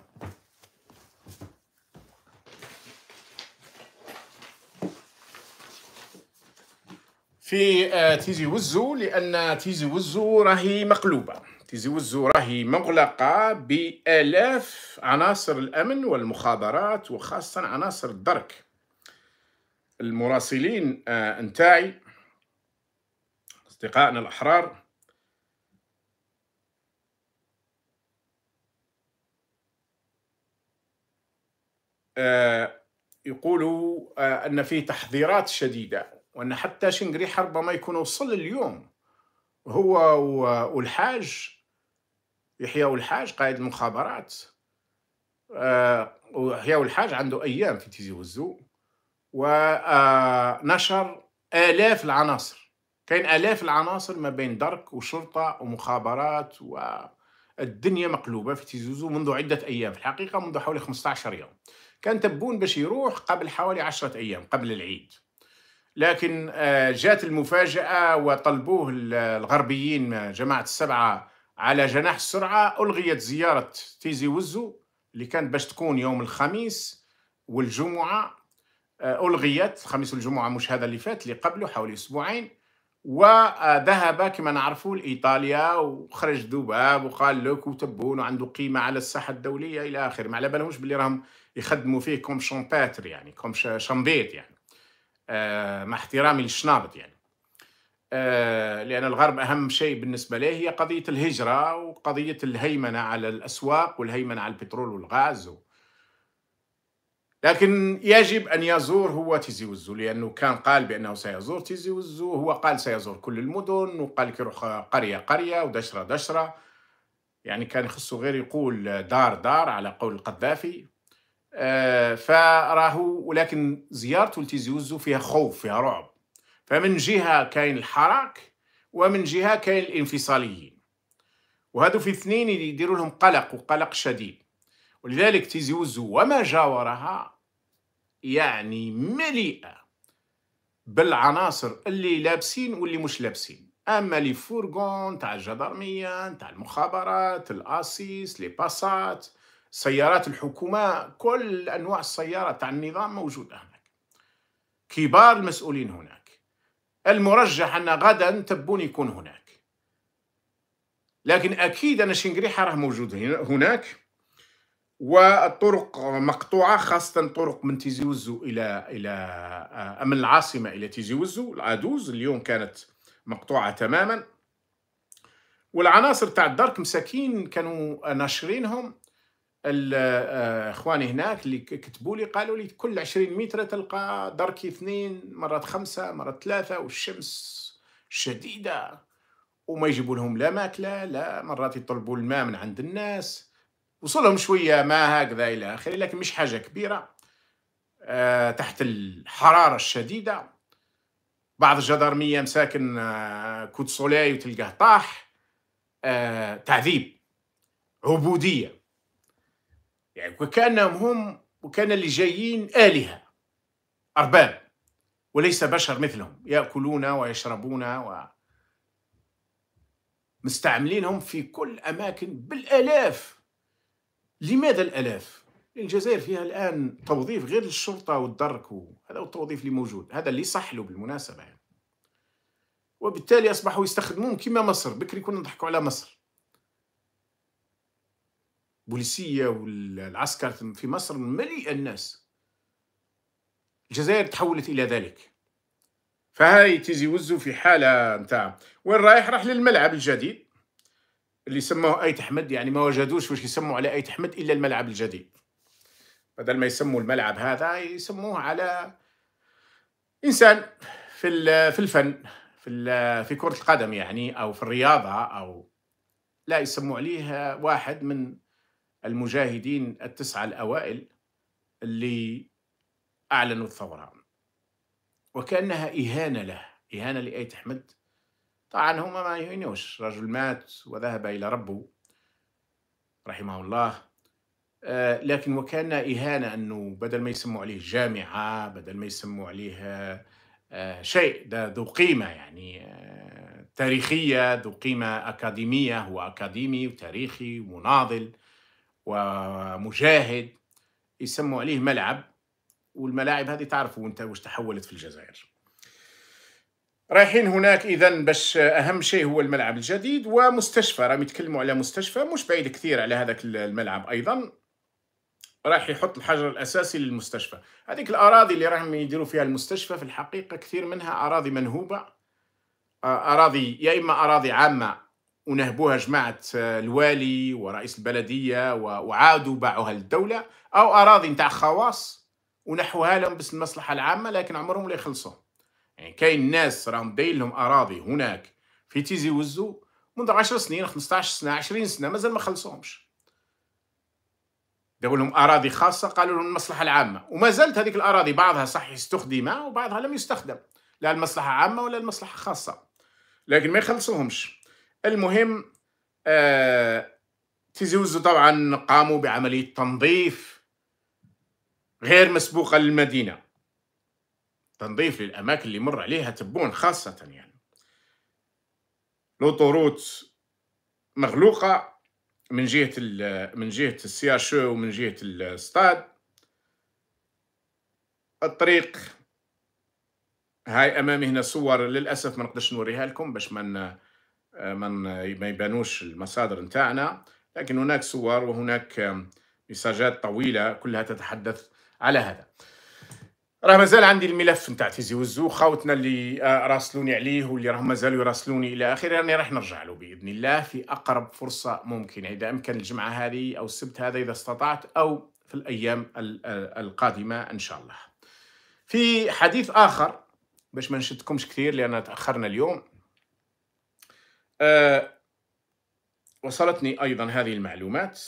في تيزي وزو لأن تيزي وزو راهي مقلوبة تيزي وزو راهي مغلقة بآلاف عناصر الأمن والمخابرات وخاصة عناصر الدرك المراسلين آه، نتاعي أصدقائنا الأحرار آه، يقولوا آه، أن فيه تحذيرات شديدة وأن حتى شنقريحة ربما يكون وصل اليوم هو والحاج يحيى والحاج قائد المخابرات آه، يحيى والحاج عنده أيام في تيزي وزو ونشر آه، آلاف العناصر كاين آلاف العناصر ما بين درك وشرطة ومخابرات والدنيا مقلوبة في تيزي وزو منذ عدة أيام في الحقيقة منذ حوالي 15 يوم كان تبون باش يروح قبل حوالي عشرة أيام قبل العيد لكن آه، جات المفاجأة وطلبوه الغربيين جماعة السبعة على جناح السرعة ألغيت زيارة تيزي وزو اللي كانت باش تكون يوم الخميس والجمعة آه، ألغيت الخميس والجمعة مش هذا اللي فات اللي قبله حوالي أسبوعين وذهب كما نعرفوا لإيطاليا وخرج ذباب وقال لك وتبون وعنده قيمة على الساحة الدولية إلى آخره ما على بالهمش باللي راهم يخدموا فيه كوم شامباتر يعني كوم شامبيت يعني آه، مع احترامي للشنابط يعني آه، لأن الغرب أهم شيء بالنسبة له هي قضية الهجرة وقضية الهيمنة على الأسواق والهيمنة على البترول والغاز لكن يجب أن يزور هو تيزي وزو لأنه كان قال بأنه سيزور تيزي وزو هو قال سيزور كل المدن وقال يروح قرية قرية ودشرة دشرة يعني كان يخصه غير يقول دار دار على قول القذافي آه، فراه ولكن زيارته لتيزي وزو فيها خوف فيها رعب فمن جهة كاين الحراك ومن جهة كاين الانفصاليين وهذا في اثنين يديروا لهم قلق وقلق شديد ولذلك تيزيوز وما جاورها يعني مليئة بالعناصر اللي لابسين واللي مش لابسين اما لي فورغون تاع الجدرميه تاع المخابرات الاسيس لي باسات سيارات الحكومه كل انواع السيارات تاع النظام موجوده هناك كبار المسؤولين هناك المرجح أن غدا تبون يكون هناك لكن أكيد أن شنقريحة راه موجود هناك والطرق مقطوعة خاصة طرق من تيزي وزو إلى إلى آه، من العاصمة إلى تيزي وزو العدوز اليوم كانت مقطوعة تماما والعناصر تاع الدرك مساكين كانوا ناشرينهم آه، اخواني هناك اللي كتبوا لي قالوا لي كل 20 متر تلقى دركي اثنين مرات خمسه مرات ثلاثه والشمس شديده وما يجيبوا لهم لا ماكله لا مرات يطلبوا الماء من عند الناس وصلهم شويه ما هكذا الى اخره لكن مش حاجه كبيره أه تحت الحراره الشديده بعض الجدارميه مساكن أه صولاي سولاي وتلقاه طاح أه تعذيب عبوديه يعني وكأنهم هم وكان اللي جايين آلهة أرباب وليس بشر مثلهم يأكلون ويشربون و مستعملينهم في كل أماكن بالآلاف لماذا الآلاف؟ الجزائر فيها الآن توظيف غير للشرطة والدرك هذا هو التوظيف اللي موجود هذا اللي صح له بالمناسبة يعني. وبالتالي أصبحوا يستخدمون كما مصر بكري كنا نضحكوا على مصر البوليسيه والعسكر في مصر مليئه الناس الجزائر تحولت الى ذلك فهاي تيزي وزو في حاله نتاع وين رايح راح للملعب الجديد اللي سموه ايت احمد يعني ما وجدوش واش يسموا على ايت احمد الا الملعب الجديد بدل ما يسموا الملعب هذا يسموه على انسان في في الفن في في كره القدم يعني او في الرياضه او لا يسموا عليه واحد من المجاهدين التسعة الأوائل اللي أعلنوا الثورة وكأنها إهانة له إهانة لآية أحمد طبعا هما ما يهينوش رجل مات وذهب إلى ربه رحمه الله آه، لكن وكان إهانة أنه بدل ما يسموا عليه جامعة بدل ما يسموا عليه آه، شيء ذو قيمة يعني آه، تاريخية ذو قيمة أكاديمية هو أكاديمي وتاريخي ومناضل ومجاهد يسموا عليه ملعب والملاعب هذه تعرفوا انت واش تحولت في الجزائر رايحين هناك اذا باش اهم شيء هو الملعب الجديد ومستشفى راهم يتكلموا على مستشفى مش بعيد كثير على هذاك الملعب ايضا راح يحط الحجر الاساسي للمستشفى هذيك الاراضي اللي راهم يديروا فيها المستشفى في الحقيقه كثير منها اراضي منهوبه آه، اراضي يا اما اراضي عامه ونهبوها جماعة آه، الوالي ورئيس البلدية وعادوا باعوها للدولة أو أراضي نتاع خواص ونحوها لهم بس المصلحة العامة لكن عمرهم لا يخلصوا يعني كاين ناس راهم داير لهم أراضي هناك في تيزي وزو منذ 10 سنين 15 سنة 20 سنة مازال ما خلصوهمش داو لهم أراضي خاصة قالوا لهم المصلحة العامة وما زالت هذيك الأراضي بعضها صح استخدم وبعضها لم يستخدم لا المصلحة عامة ولا المصلحة خاصة لكن ما يخلصوهمش المهم آه تيزيوزو طبعا قاموا بعملية تنظيف غير مسبوقة للمدينة تنظيف للأماكن اللي مر عليها تبون خاصة يعني لوطوروت مغلوقة من جهة من جهة السياشو ومن جهة الستاد الطريق هاي أمامي هنا صور للأسف ما نقدرش نوريها لكم باش ما آه، من ما يبانوش المصادر نتاعنا لكن هناك صور وهناك ميساجات طويلة كلها تتحدث على هذا راه مازال عندي الملف نتاع تيزي وزو خاوتنا اللي آه، راسلوني عليه واللي راهم مازالوا يراسلوني الى اخره راني راح نرجع له باذن الله في اقرب فرصه ممكنه اذا امكن الجمعه هذه او السبت هذا اذا استطعت او في الايام آه، القادمه ان شاء الله. في حديث اخر باش ما نشدكمش كثير لان تاخرنا اليوم آه، وصلتني أيضا هذه المعلومات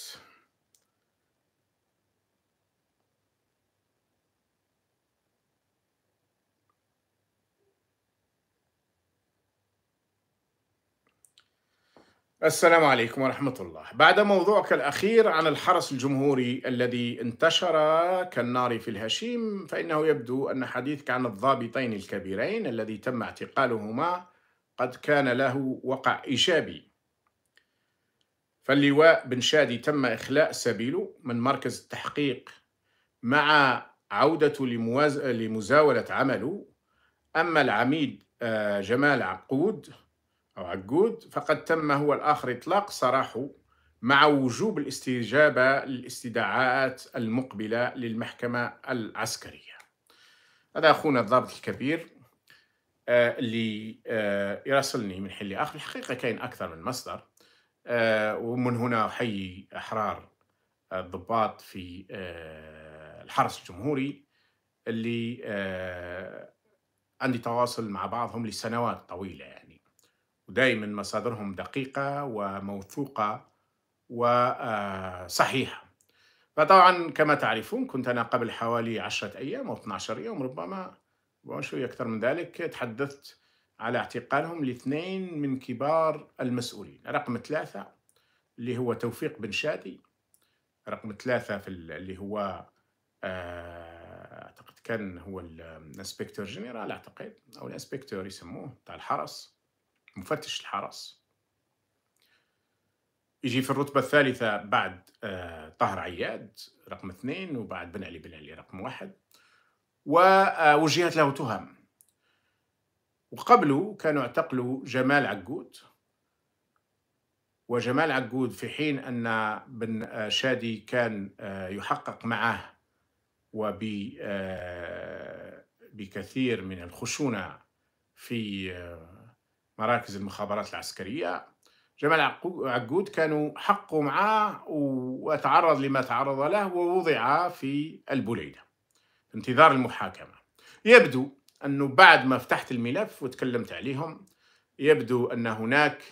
السلام عليكم ورحمة الله بعد موضوعك الأخير عن الحرس الجمهوري الذي انتشر كالنار في الهشيم فإنه يبدو أن حديثك عن الضابطين الكبيرين الذي تم اعتقالهما قد كان له وقع إيجابي فاللواء بن شادي تم إخلاء سبيله من مركز التحقيق مع عودته لمواز... لمزاولة عمله أما العميد آه، جمال عقود أو عقود فقد تم هو الآخر إطلاق سراحه مع وجوب الاستجابة للاستدعاءات المقبلة للمحكمة العسكرية هذا أخونا الضابط الكبير آه، اللي آه، يراسلني من حين لاخر الحقيقه كاين اكثر من مصدر آه، ومن هنا احيي احرار الضباط في الحرس الجمهوري اللي عندي تواصل مع بعضهم لسنوات طويله يعني ودائما مصادرهم دقيقه وموثوقه وصحيحه فطبعا كما تعرفون كنت انا قبل حوالي عشره ايام او 12 يوم ربما وشوي أكثر من ذلك تحدثت على اعتقالهم لاثنين من كبار المسؤولين رقم ثلاثة اللي هو توفيق بن شادي رقم ثلاثة في اللي هو آه، أعتقد كان هو الانسبكتور جنرال أعتقد أو الانسبكتور يسموه بتاع الحرس مفتش الحرس يجي في الرتبة الثالثة بعد آه، طاهر عياد رقم اثنين وبعد بن علي بن علي رقم واحد ووجهت له تهم وقبله كانوا اعتقلوا جمال عقود وجمال عقود في حين أن بن شادي كان آه، يحقق معه وبكثير آه، من الخشونة في آه، مراكز المخابرات العسكرية جمال عقود كانوا حقوا معه وتعرض لما تعرض له ووضع في البليده انتظار المحاكمة يبدو أنه بعد ما فتحت الملف وتكلمت عليهم يبدو أن هناك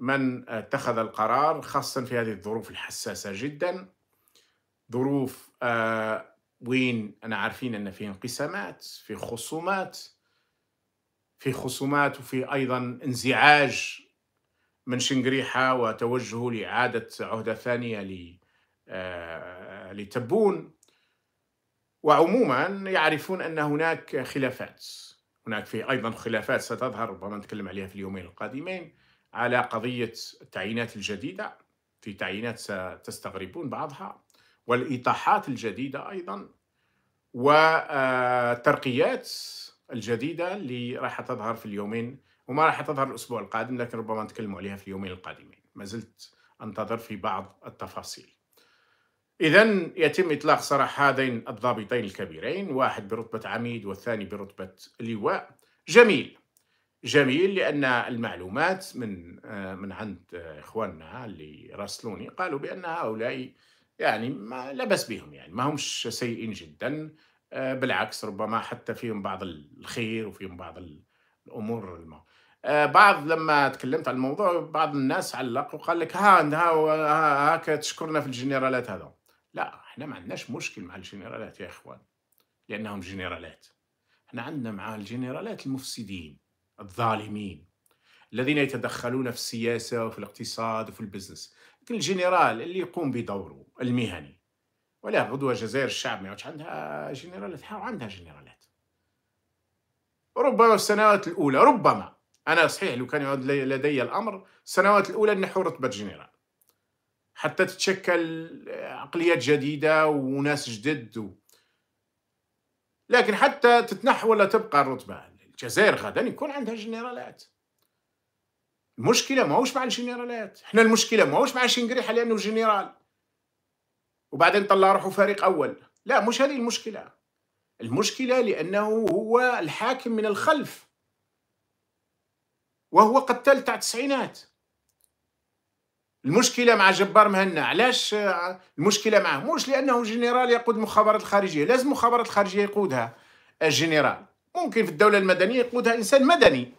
من اتخذ القرار خاصة في هذه الظروف الحساسة جدا ظروف آه وين أنا عارفين أن في انقسامات في خصومات في خصومات وفي أيضا انزعاج من شنقريحة وتوجه لإعادة عهدة ثانية آه، لتبون وعموما يعرفون أن هناك خلافات هناك في أيضا خلافات ستظهر ربما نتكلم عليها في اليومين القادمين على قضية التعيينات الجديدة في تعيينات ستستغربون بعضها والاطاحات الجديدة أيضا والترقيات الجديدة اللي راح تظهر في اليومين وما راح تظهر الأسبوع القادم لكن ربما نتكلم عليها في اليومين القادمين ما زلت أنتظر في بعض التفاصيل إذا يتم إطلاق سراح هذين الضابطين الكبيرين واحد برتبة عميد والثاني برتبة لواء جميل جميل لأن المعلومات من آه، من عند آه، إخواننا اللي راسلوني قالوا بأن هؤلاء يعني ما لا بأس بهم يعني ما همش سيئين جدا آه، بالعكس ربما حتى فيهم بعض الخير وفيهم بعض الأمور المو... بعض لما تكلمت عن الموضوع بعض الناس علق وقال لك ها هاك تشكرنا في الجنرالات هذو لا احنا ما عندناش مشكل مع الجنرالات يا اخوان لانهم جنرالات احنا عندنا مع الجنرالات المفسدين الظالمين الذين يتدخلون في السياسة وفي الاقتصاد وفي البزنس لكن الجنرال اللي يقوم بدوره المهني ولا غدوة جزائر الشعب ما عندها جنرالات عندها جنرالات ربما السنوات الأولى ربما أنا صحيح لو كان لدي الأمر السنوات الأولى نحو رتبة جنرال حتى تتشكل عقليات جديدة وناس جدد و... لكن حتى ولا تبقى الرتبة الجزائر غدا يكون عندها جنرالات المشكلة ماهوش مع الجنرالات احنا المشكلة ماهوش مع شنقريحة لأنه جنرال وبعدين طلع روحه فريق أول لا مش هذه المشكلة المشكلة لأنه هو الحاكم من الخلف وهو قتال تاع التسعينات المشكله مع جبار مهنا علاش آه، المشكله معه مش لانه جنرال يقود المخابرات الخارجيه لازم المخابرات الخارجيه يقودها الجنرال ممكن في الدوله المدنيه يقودها انسان مدني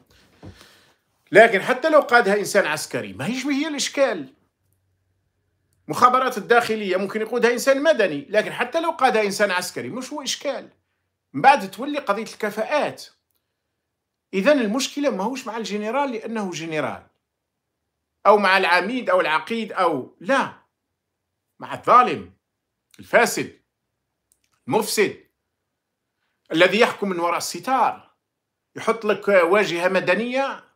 لكن حتى لو قادها انسان عسكري ما هيش هي الاشكال مخابرات الداخليه ممكن يقودها انسان مدني لكن حتى لو قادها انسان عسكري مش هو اشكال من بعد تولي قضيه الكفاءات اذا المشكله ماهوش مع الجنرال لانه جنرال أو مع العميد أو العقيد أو لا مع الظالم الفاسد المفسد الذي يحكم من وراء الستار يحط لك واجهة مدنية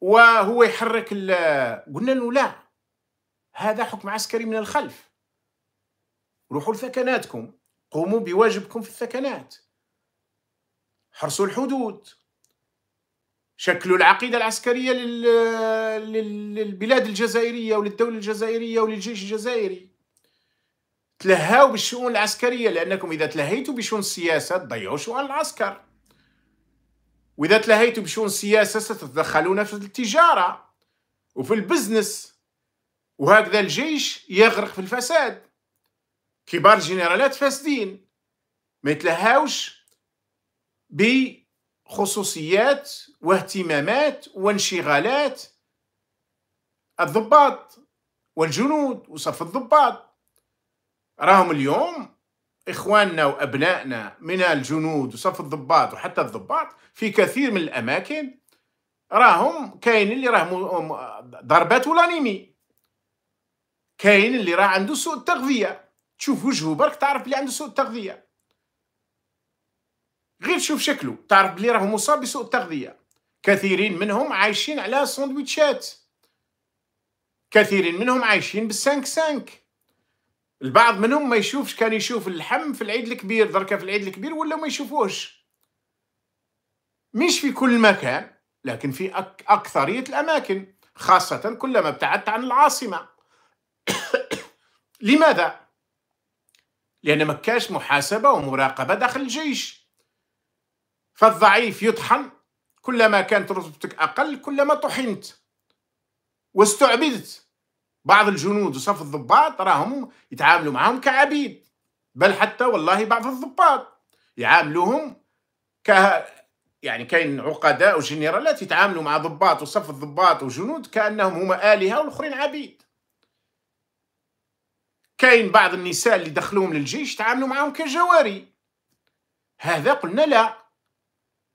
وهو يحرك قلنا له لا هذا حكم عسكري من الخلف روحوا لثكناتكم قوموا بواجبكم في الثكنات حرصوا الحدود شكلوا العقيدة العسكرية للبلاد الجزائرية وللدولة الجزائرية وللجيش الجزائري تلهاو بالشؤون العسكرية لأنكم إذا تلهيتوا بشؤون السياسة تضيعوا شؤون العسكر وإذا تلهيتوا بشؤون السياسة ستتدخلون في التجارة وفي البزنس وهكذا الجيش يغرق في الفساد كبار الجنرالات فاسدين ما يتلهاوش ب خصوصيات واهتمامات وانشغالات الضباط والجنود وصف الضباط راهم اليوم إخواننا وأبنائنا من الجنود وصف الضباط وحتى الضباط في كثير من الأماكن راهم كاين اللي راهم ضربات ولانيمي كاين اللي راه عنده سوء التغذية تشوف وجهه برك تعرف اللي عنده سوء التغذية غير شوف شكله تعرف بلي راه مصاب بسوء التغذية كثيرين منهم عايشين على سندويتشات كثيرين منهم عايشين بالسانك سانك البعض منهم ما يشوفش كان يشوف اللحم في العيد الكبير دركا في العيد الكبير ولا ما يشوفوش مش في كل مكان لكن في أك أكثرية الأماكن خاصة كلما ابتعدت عن العاصمة لماذا؟ لأن مكاش محاسبة ومراقبة داخل الجيش فالضعيف يطحن كلما كانت رتبتك أقل كلما طحنت واستعبدت بعض الجنود وصف الضباط راهم يتعاملوا معهم كعبيد بل حتى والله بعض الضباط يعاملوهم ك يعني كاين عقداء وجنرالات يتعاملوا مع ضباط وصف الضباط وجنود كانهم هما الهه والاخرين عبيد كاين بعض النساء اللي دخلوهم للجيش تعاملوا معهم كجواري هذا قلنا لا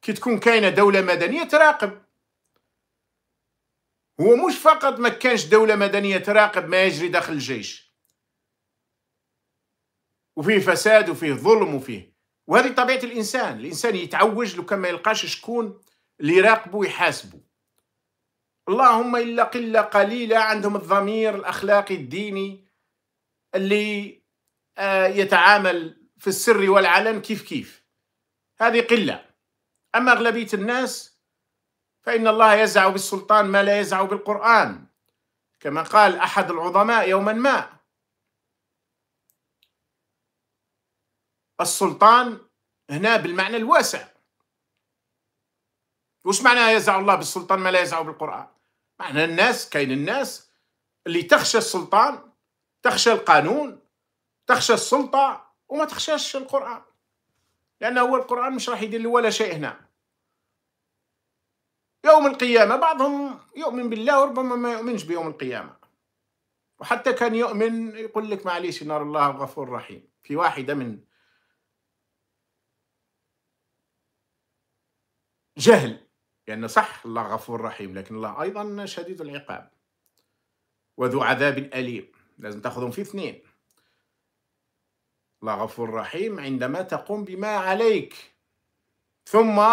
كي تكون كاينه دوله مدنيه تراقب هو مش فقط ما كانش دوله مدنيه تراقب ما يجري داخل الجيش وفيه فساد وفيه ظلم وفيه وهذه طبيعه الانسان الانسان يتعوج لو كان ما يلقاش شكون اللي يراقبه ويحاسبه اللهم الا قله قليله عندهم الضمير الاخلاقي الديني اللي آه، يتعامل في السر والعلن كيف كيف هذه قله أما أغلبية الناس فإن الله يزع بالسلطان ما لا يزع بالقرآن كما قال أحد العظماء يوما ما السلطان هنا بالمعنى الواسع وش معنى يزع الله بالسلطان ما لا يزع بالقرآن معنى الناس كاين الناس اللي تخشى السلطان تخشى القانون تخشى السلطة وما تخشاش القرآن لأن هو القرآن مش راح يدير ولا شيء هنا يوم القيامة بعضهم يؤمن بالله وربما ما يؤمنش بيوم القيامة وحتى كان يؤمن يقول لك معليش نار الله غفور رحيم في واحدة من جهل لأن يعني صح الله غفور رحيم لكن الله أيضا شديد العقاب وذو عذاب أليم لازم تأخذهم في اثنين الله غفور رحيم عندما تقوم بما عليك ثم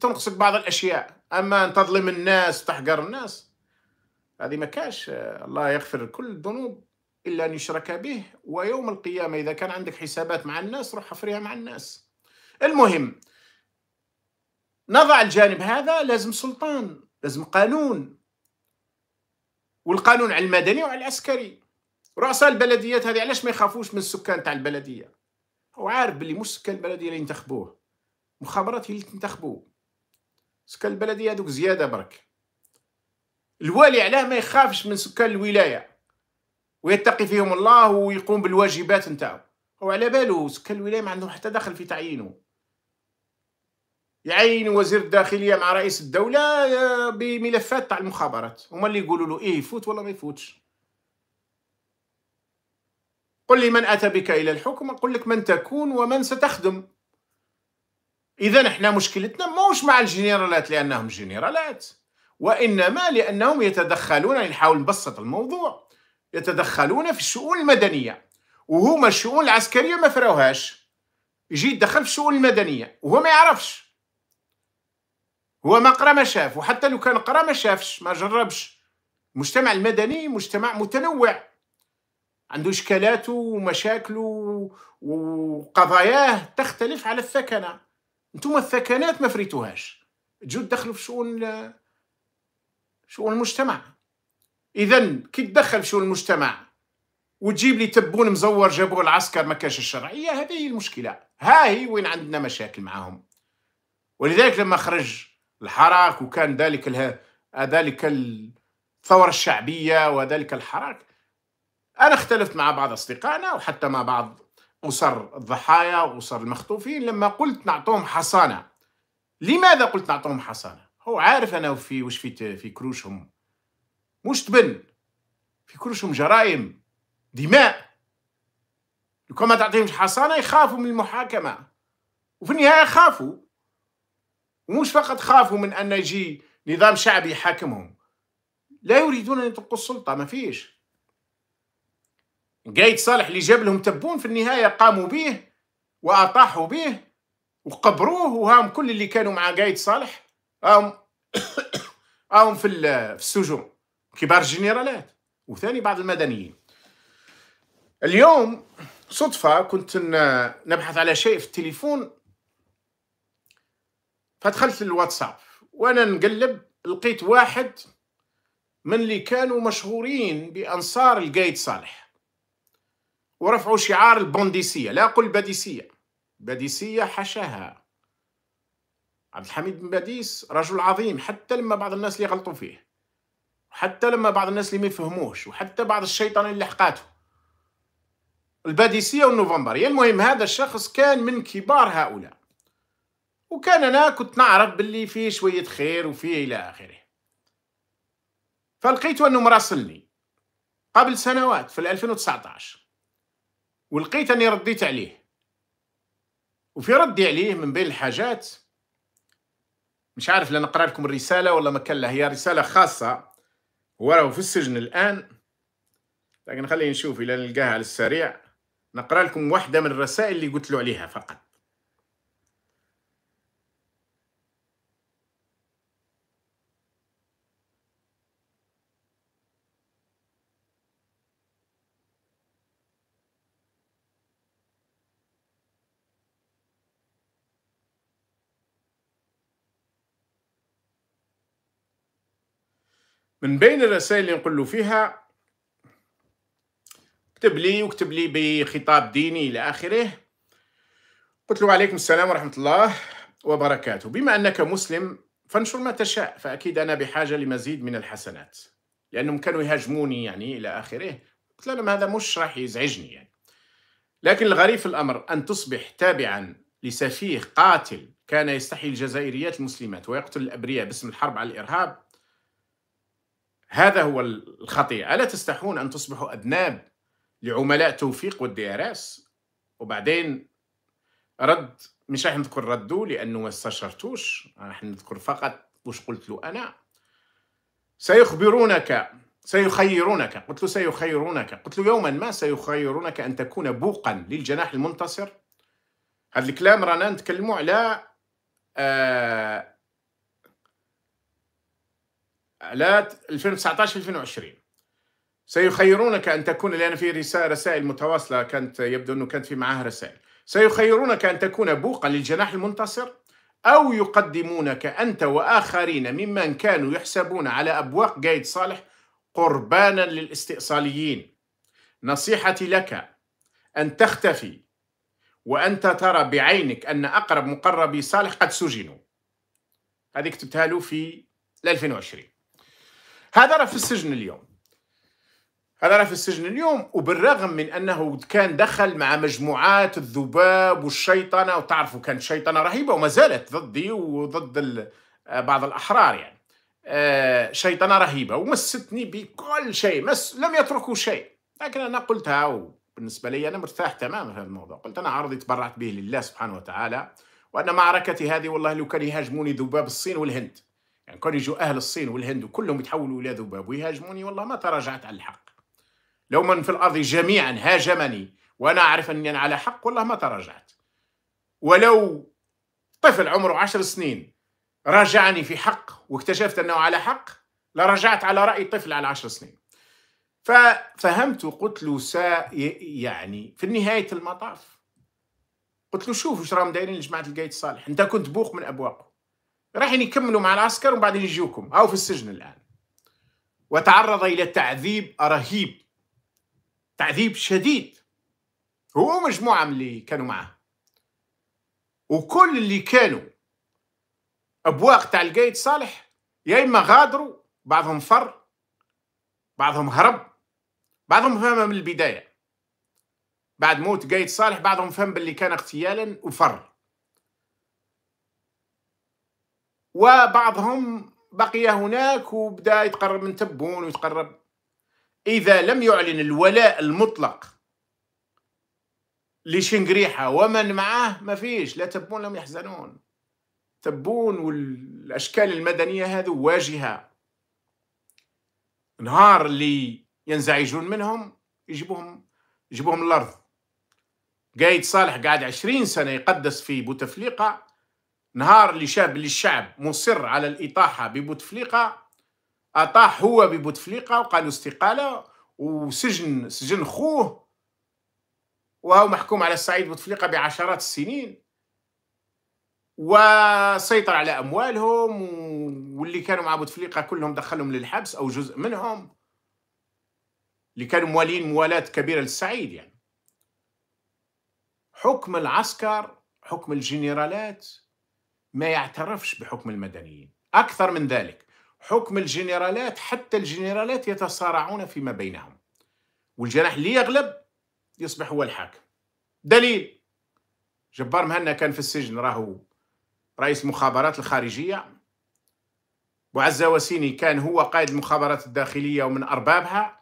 تنقصك بعض الاشياء اما ان تظلم الناس تحقر الناس هذه ما كاش الله يغفر كل الذنوب الا ان يشرك به ويوم القيامه اذا كان عندك حسابات مع الناس روح حفريها مع الناس المهم نضع الجانب هذا لازم سلطان لازم قانون والقانون على المدني وعلى العسكري رؤساء البلديات هذه علاش ما يخافوش من السكان تاع البلديه هو عارف بلي مش سكان البلديه اللي ينتخبوه مخابرات هي اللي تنتخبوه سكان البلديه هذوك زياده برك الوالي علاه ما يخافش من سكان الولايه ويتقي فيهم الله ويقوم بالواجبات نتاعو هو على باله سكان الولايه ما عندهم حتى دخل في تعيينه يعين وزير الداخليه مع رئيس الدوله آه، بملفات تاع المخابرات هما اللي يقولوا له ايه يفوت ولا ما يفوتش قل لي من أتى بك إلى الحكم أقول لك من تكون ومن ستخدم إذا احنا مشكلتنا موش مع الجنرالات لأنهم جنرالات وإنما لأنهم يتدخلون يعني نحاول نبسط الموضوع يتدخلون في الشؤون المدنية وهما الشؤون العسكرية ما فراوهاش يجي يتدخل في الشؤون المدنية وهو ما يعرفش هو ما قرا ما شاف وحتى لو كان قرا ما شافش ما جربش المجتمع المدني مجتمع متنوع عنده إشكالاته ومشاكله وقضاياه تختلف على الثكنة انتم الثكنات ما فريتوهاش تجوا تدخلوا في شؤون شؤون المجتمع اذا كي تدخل في شؤون المجتمع وتجيب لي تبون مزور جابوه العسكر ما كانش الشرعيه هذه هي المشكله ها هي وين عندنا مشاكل معاهم ولذلك لما خرج الحراك وكان ذلك ذلك الثوره الشعبيه وذلك الحراك أنا اختلفت مع بعض أصدقائنا وحتى مع بعض أسر الضحايا وأسر المخطوفين لما قلت نعطوهم حصانة لماذا قلت نعطوهم حصانة هو عارف أنا في وش في, في كروشهم مش تبن في كروشهم جرائم دماء لو ما تعطيهمش حصانة يخافوا من المحاكمة وفي النهاية خافوا ومش فقط خافوا من أن يجي نظام شعبي يحاكمهم لا يريدون أن يطلقوا السلطة ما فيش قايد صالح اللي جاب لهم تبون في النهايه قاموا به واطاحوا به وقبروه وهم كل اللي كانوا مع قايد صالح هم هم في السجون كبار الجنرالات وثاني بعض المدنيين اليوم صدفة كنت نبحث على شيء في التليفون فدخلت للواتساب وأنا نقلب لقيت واحد من اللي كانوا مشهورين بأنصار القايد صالح ورفعوا شعار البونديسية لا أقول باديسية باديسية حشاها عبد الحميد بن باديس رجل عظيم حتى لما بعض الناس اللي غلطوا فيه وحتى لما بعض الناس اللي ما يفهموش وحتى بعض الشيطان اللي حقاته الباديسية والنوفمبرية المهم هذا الشخص كان من كبار هؤلاء وكان أنا كنت نعرف باللي فيه شوية خير وفيه إلى آخره فلقيت أنه مراسلني قبل سنوات في 2019 ولقيت اني رديت عليه وفي ردي عليه من بين الحاجات مش عارف لا نقرا لكم الرساله ولا ما كان لها هي رساله خاصه هو في السجن الان لكن خليني نشوف الا نلقاها على السريع نقرا لكم واحده من الرسائل اللي قلت له عليها فقط من بين الرسائل اللي نقول له فيها كتب لي وكتب لي بخطاب ديني الى اخره قلت له عليكم السلام ورحمه الله وبركاته بما انك مسلم فانشر ما تشاء فاكيد انا بحاجه لمزيد من الحسنات لانهم كانوا يهاجموني يعني الى اخره قلت لهم هذا مش راح يزعجني يعني لكن الغريب في الامر ان تصبح تابعا لسفيه قاتل كان يستحي الجزائريات المسلمات ويقتل الابرياء باسم الحرب على الارهاب هذا هو الخطيئة ألا تستحون أن تصبحوا أذناب لعملاء توفيق والدي ار اس وبعدين رد مش راح نذكر رده لأنه ما استشرتوش راح نذكر فقط وش قلت له أنا سيخبرونك سيخيرونك قلت له سيخيرونك قلت له يوما ما سيخيرونك أن تكون بوقا للجناح المنتصر هذا الكلام رانا نتكلموا على آه آلات 2019 2020 سيخيرونك أن تكون لأن في رسائل متواصلة كانت يبدو أنه كانت في معها رسائل سيخيرونك أن تكون بوقا للجناح المنتصر أو يقدمونك أنت وآخرين ممن كانوا يحسبون على أبواق قايد صالح قربانا للاستئصاليين نصيحتي لك أن تختفي وأنت ترى بعينك أن أقرب مقربي صالح قد سجنوا هذه كتبتها له في 2020 هذا راه في السجن اليوم هذا راه في السجن اليوم وبالرغم من انه كان دخل مع مجموعات الذباب والشيطنه وتعرفوا كانت شيطنه رهيبه وما زالت ضدي وضد بعض الاحرار يعني آه، شيطنه رهيبه ومستني بكل شيء مس لم يتركوا شيء لكن انا قلتها وبالنسبه لي انا مرتاح تماما في الموضوع قلت انا عرضي تبرعت به لله سبحانه وتعالى وان معركتي هذه والله لو كان يهاجموني ذباب الصين والهند يعني كون يجوا أهل الصين والهند وكلهم يتحولوا إلى ذباب ويهاجموني والله ما تراجعت على الحق لو من في الأرض جميعا هاجمني وأنا أعرف أني أنا على حق والله ما تراجعت ولو طفل عمره عشر سنين راجعني في حق واكتشفت أنه على حق لرجعت على رأي طفل على عشر سنين ففهمت وقلت له سا يعني في نهاية المطاف قلت له شوف واش راهم دايرين لجماعة القايد الصالح انت كنت بوق من أبواقه رايحين يكملوا مع العسكر وبعدين يجوكم أو في السجن الآن وتعرض إلى تعذيب رهيب تعذيب شديد هو مجموعة من اللي كانوا معه وكل اللي كانوا أبواق تاع القايد صالح يا إما غادروا بعضهم فر بعضهم هرب بعضهم فهم من البداية بعد موت قايد صالح بعضهم فهم باللي كان اغتيالا وفر وبعضهم بقي هناك وبدا يتقرب من تبون ويتقرب اذا لم يعلن الولاء المطلق لشنقريحة ومن معاه ما فيش لا تبون لم يحزنون تبون والاشكال المدنيه هذو واجهه نهار اللي ينزعجون منهم يجيبوهم يجيبوهم الارض قايد صالح قاعد عشرين سنة يقدس في بوتفليقة نهار اللي شاب للشعب مصر على الإطاحة ببوتفليقة أطاح هو ببوتفليقة وقالوا استقالة وسجن سجن خوه وهو محكوم على السعيد بوتفليقة بعشرات السنين وسيطر على أموالهم واللي كانوا مع بوتفليقة كلهم دخلهم للحبس أو جزء منهم اللي كانوا موالين موالاة كبيرة للسعيد يعني حكم العسكر حكم الجنرالات ما يعترفش بحكم المدنيين أكثر من ذلك حكم الجنرالات حتى الجنرالات يتصارعون فيما بينهم والجناح اللي يغلب يصبح هو الحاكم دليل جبار مهنا كان في السجن راهو رئيس مخابرات الخارجية وعزة وسيني كان هو قائد المخابرات الداخلية ومن أربابها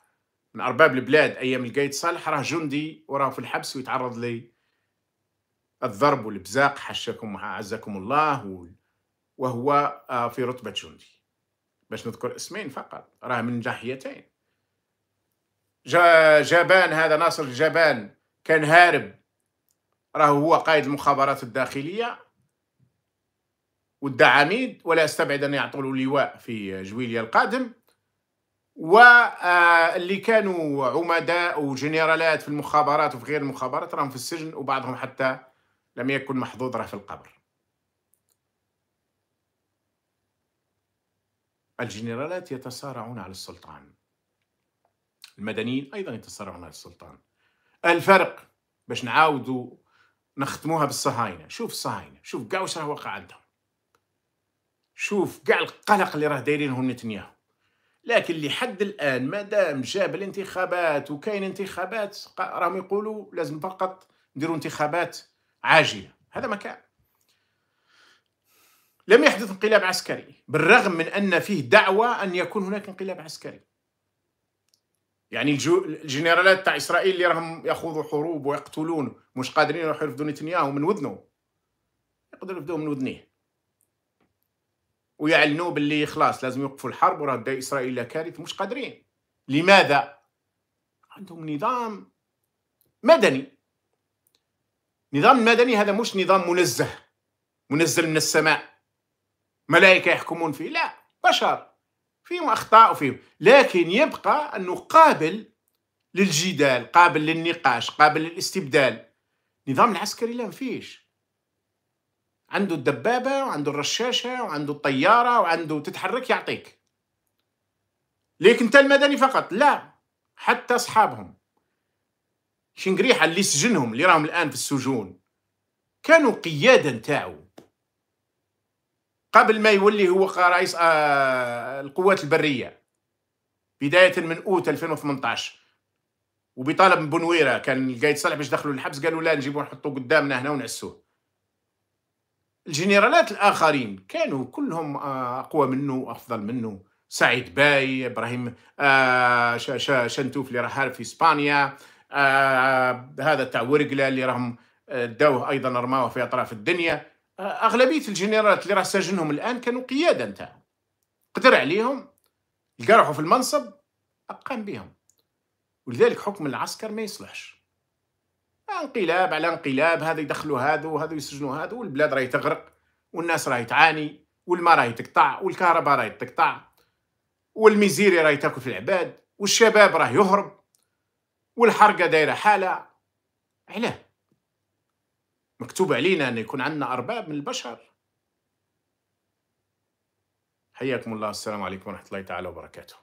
من أرباب البلاد أيام القايد صالح راه جندي وراه في الحبس ويتعرض لي الضرب والبزاق حشكم عزكم الله وهو آه، في رتبة جندي باش نذكر اسمين فقط راه من ناحيتين جابان هذا ناصر الجبان كان هارب راه هو قائد المخابرات الداخلية والدعاميد ولا استبعد أن يعطوا لواء في جويليا القادم واللي آه، كانوا عمداء وجنرالات في المخابرات وفي غير المخابرات راهم في السجن وبعضهم حتى لم يكن راه في القبر الجنرالات يتصارعون على السلطان المدنيين أيضا يتصارعون على السلطان الفرق باش نعاودوا نختموها بالصهاينة شوف الصهاينة شوف كاع واش راه واقع عندهم شوف كاع القلق اللي راه دايرينه نتنياهو لكن لحد الان ما دام جاب الانتخابات وكاين انتخابات راهم يقولوا لازم فقط نديروا انتخابات عاجلة هذا ما كان لم يحدث انقلاب عسكري بالرغم من أن فيه دعوة أن يكون هناك انقلاب عسكري يعني الجنرالات تاع إسرائيل اللي راهم يخوضوا حروب ويقتلون مش قادرين يروحوا يرفضوا نتنياهو من وذنه يقدروا يرفضوه من وذنه ويعلنوا باللي خلاص لازم يوقفوا الحرب وراه إسرائيل إسرائيل كارثة مش قادرين لماذا؟ عندهم نظام مدني نظام مدني هذا مش نظام منزه منزل من السماء ملائكة يحكمون فيه لا بشر فيهم أخطاء وفيهم لكن يبقى أنه قابل للجدال قابل للنقاش قابل للاستبدال النظام العسكري لا مفيش عنده الدبابة وعنده الرشاشة وعنده الطيارة وعنده تتحرك يعطيك لكن انت المدني فقط لا حتى أصحابهم شنقريحه اللي سجنهم اللي راهم الان في السجون كانوا قيادا نتاعو قبل ما يولي هو رئيس آه، القوات البريه بدايه من اوت 2018 وبطلب من بنويره كان القايد صالح باش دخلوا الحبس قالوا لا نجيبوه نحطوه قدامنا هنا ونعسوه الجنرالات الاخرين كانوا كلهم آه، اقوى منه وافضل منه سعيد باي ابراهيم آه، شنتوف اللي راح في اسبانيا آه، هذا تاع ورقله اللي راهم آه، داوه ايضا رماوه في اطراف الدنيا آه، اغلبيه الجنرالات اللي راه سجنهم الان كانوا قياده نتاع قدر عليهم لقى في المنصب قام بهم ولذلك حكم العسكر ما يصلحش انقلاب على انقلاب هذا يدخلوا هذا وهذا يسجنوا هذا والبلاد راهي تغرق والناس راهي تعاني والما راهي تقطع والكهرباء راهي تقطع والميزيري راهي تاكل في العباد والشباب راه يهرب والحرقه دايره حاله علاه مكتوب علينا ان يكون عندنا ارباب من البشر حياكم الله السلام عليكم ورحمه الله تعالى وبركاته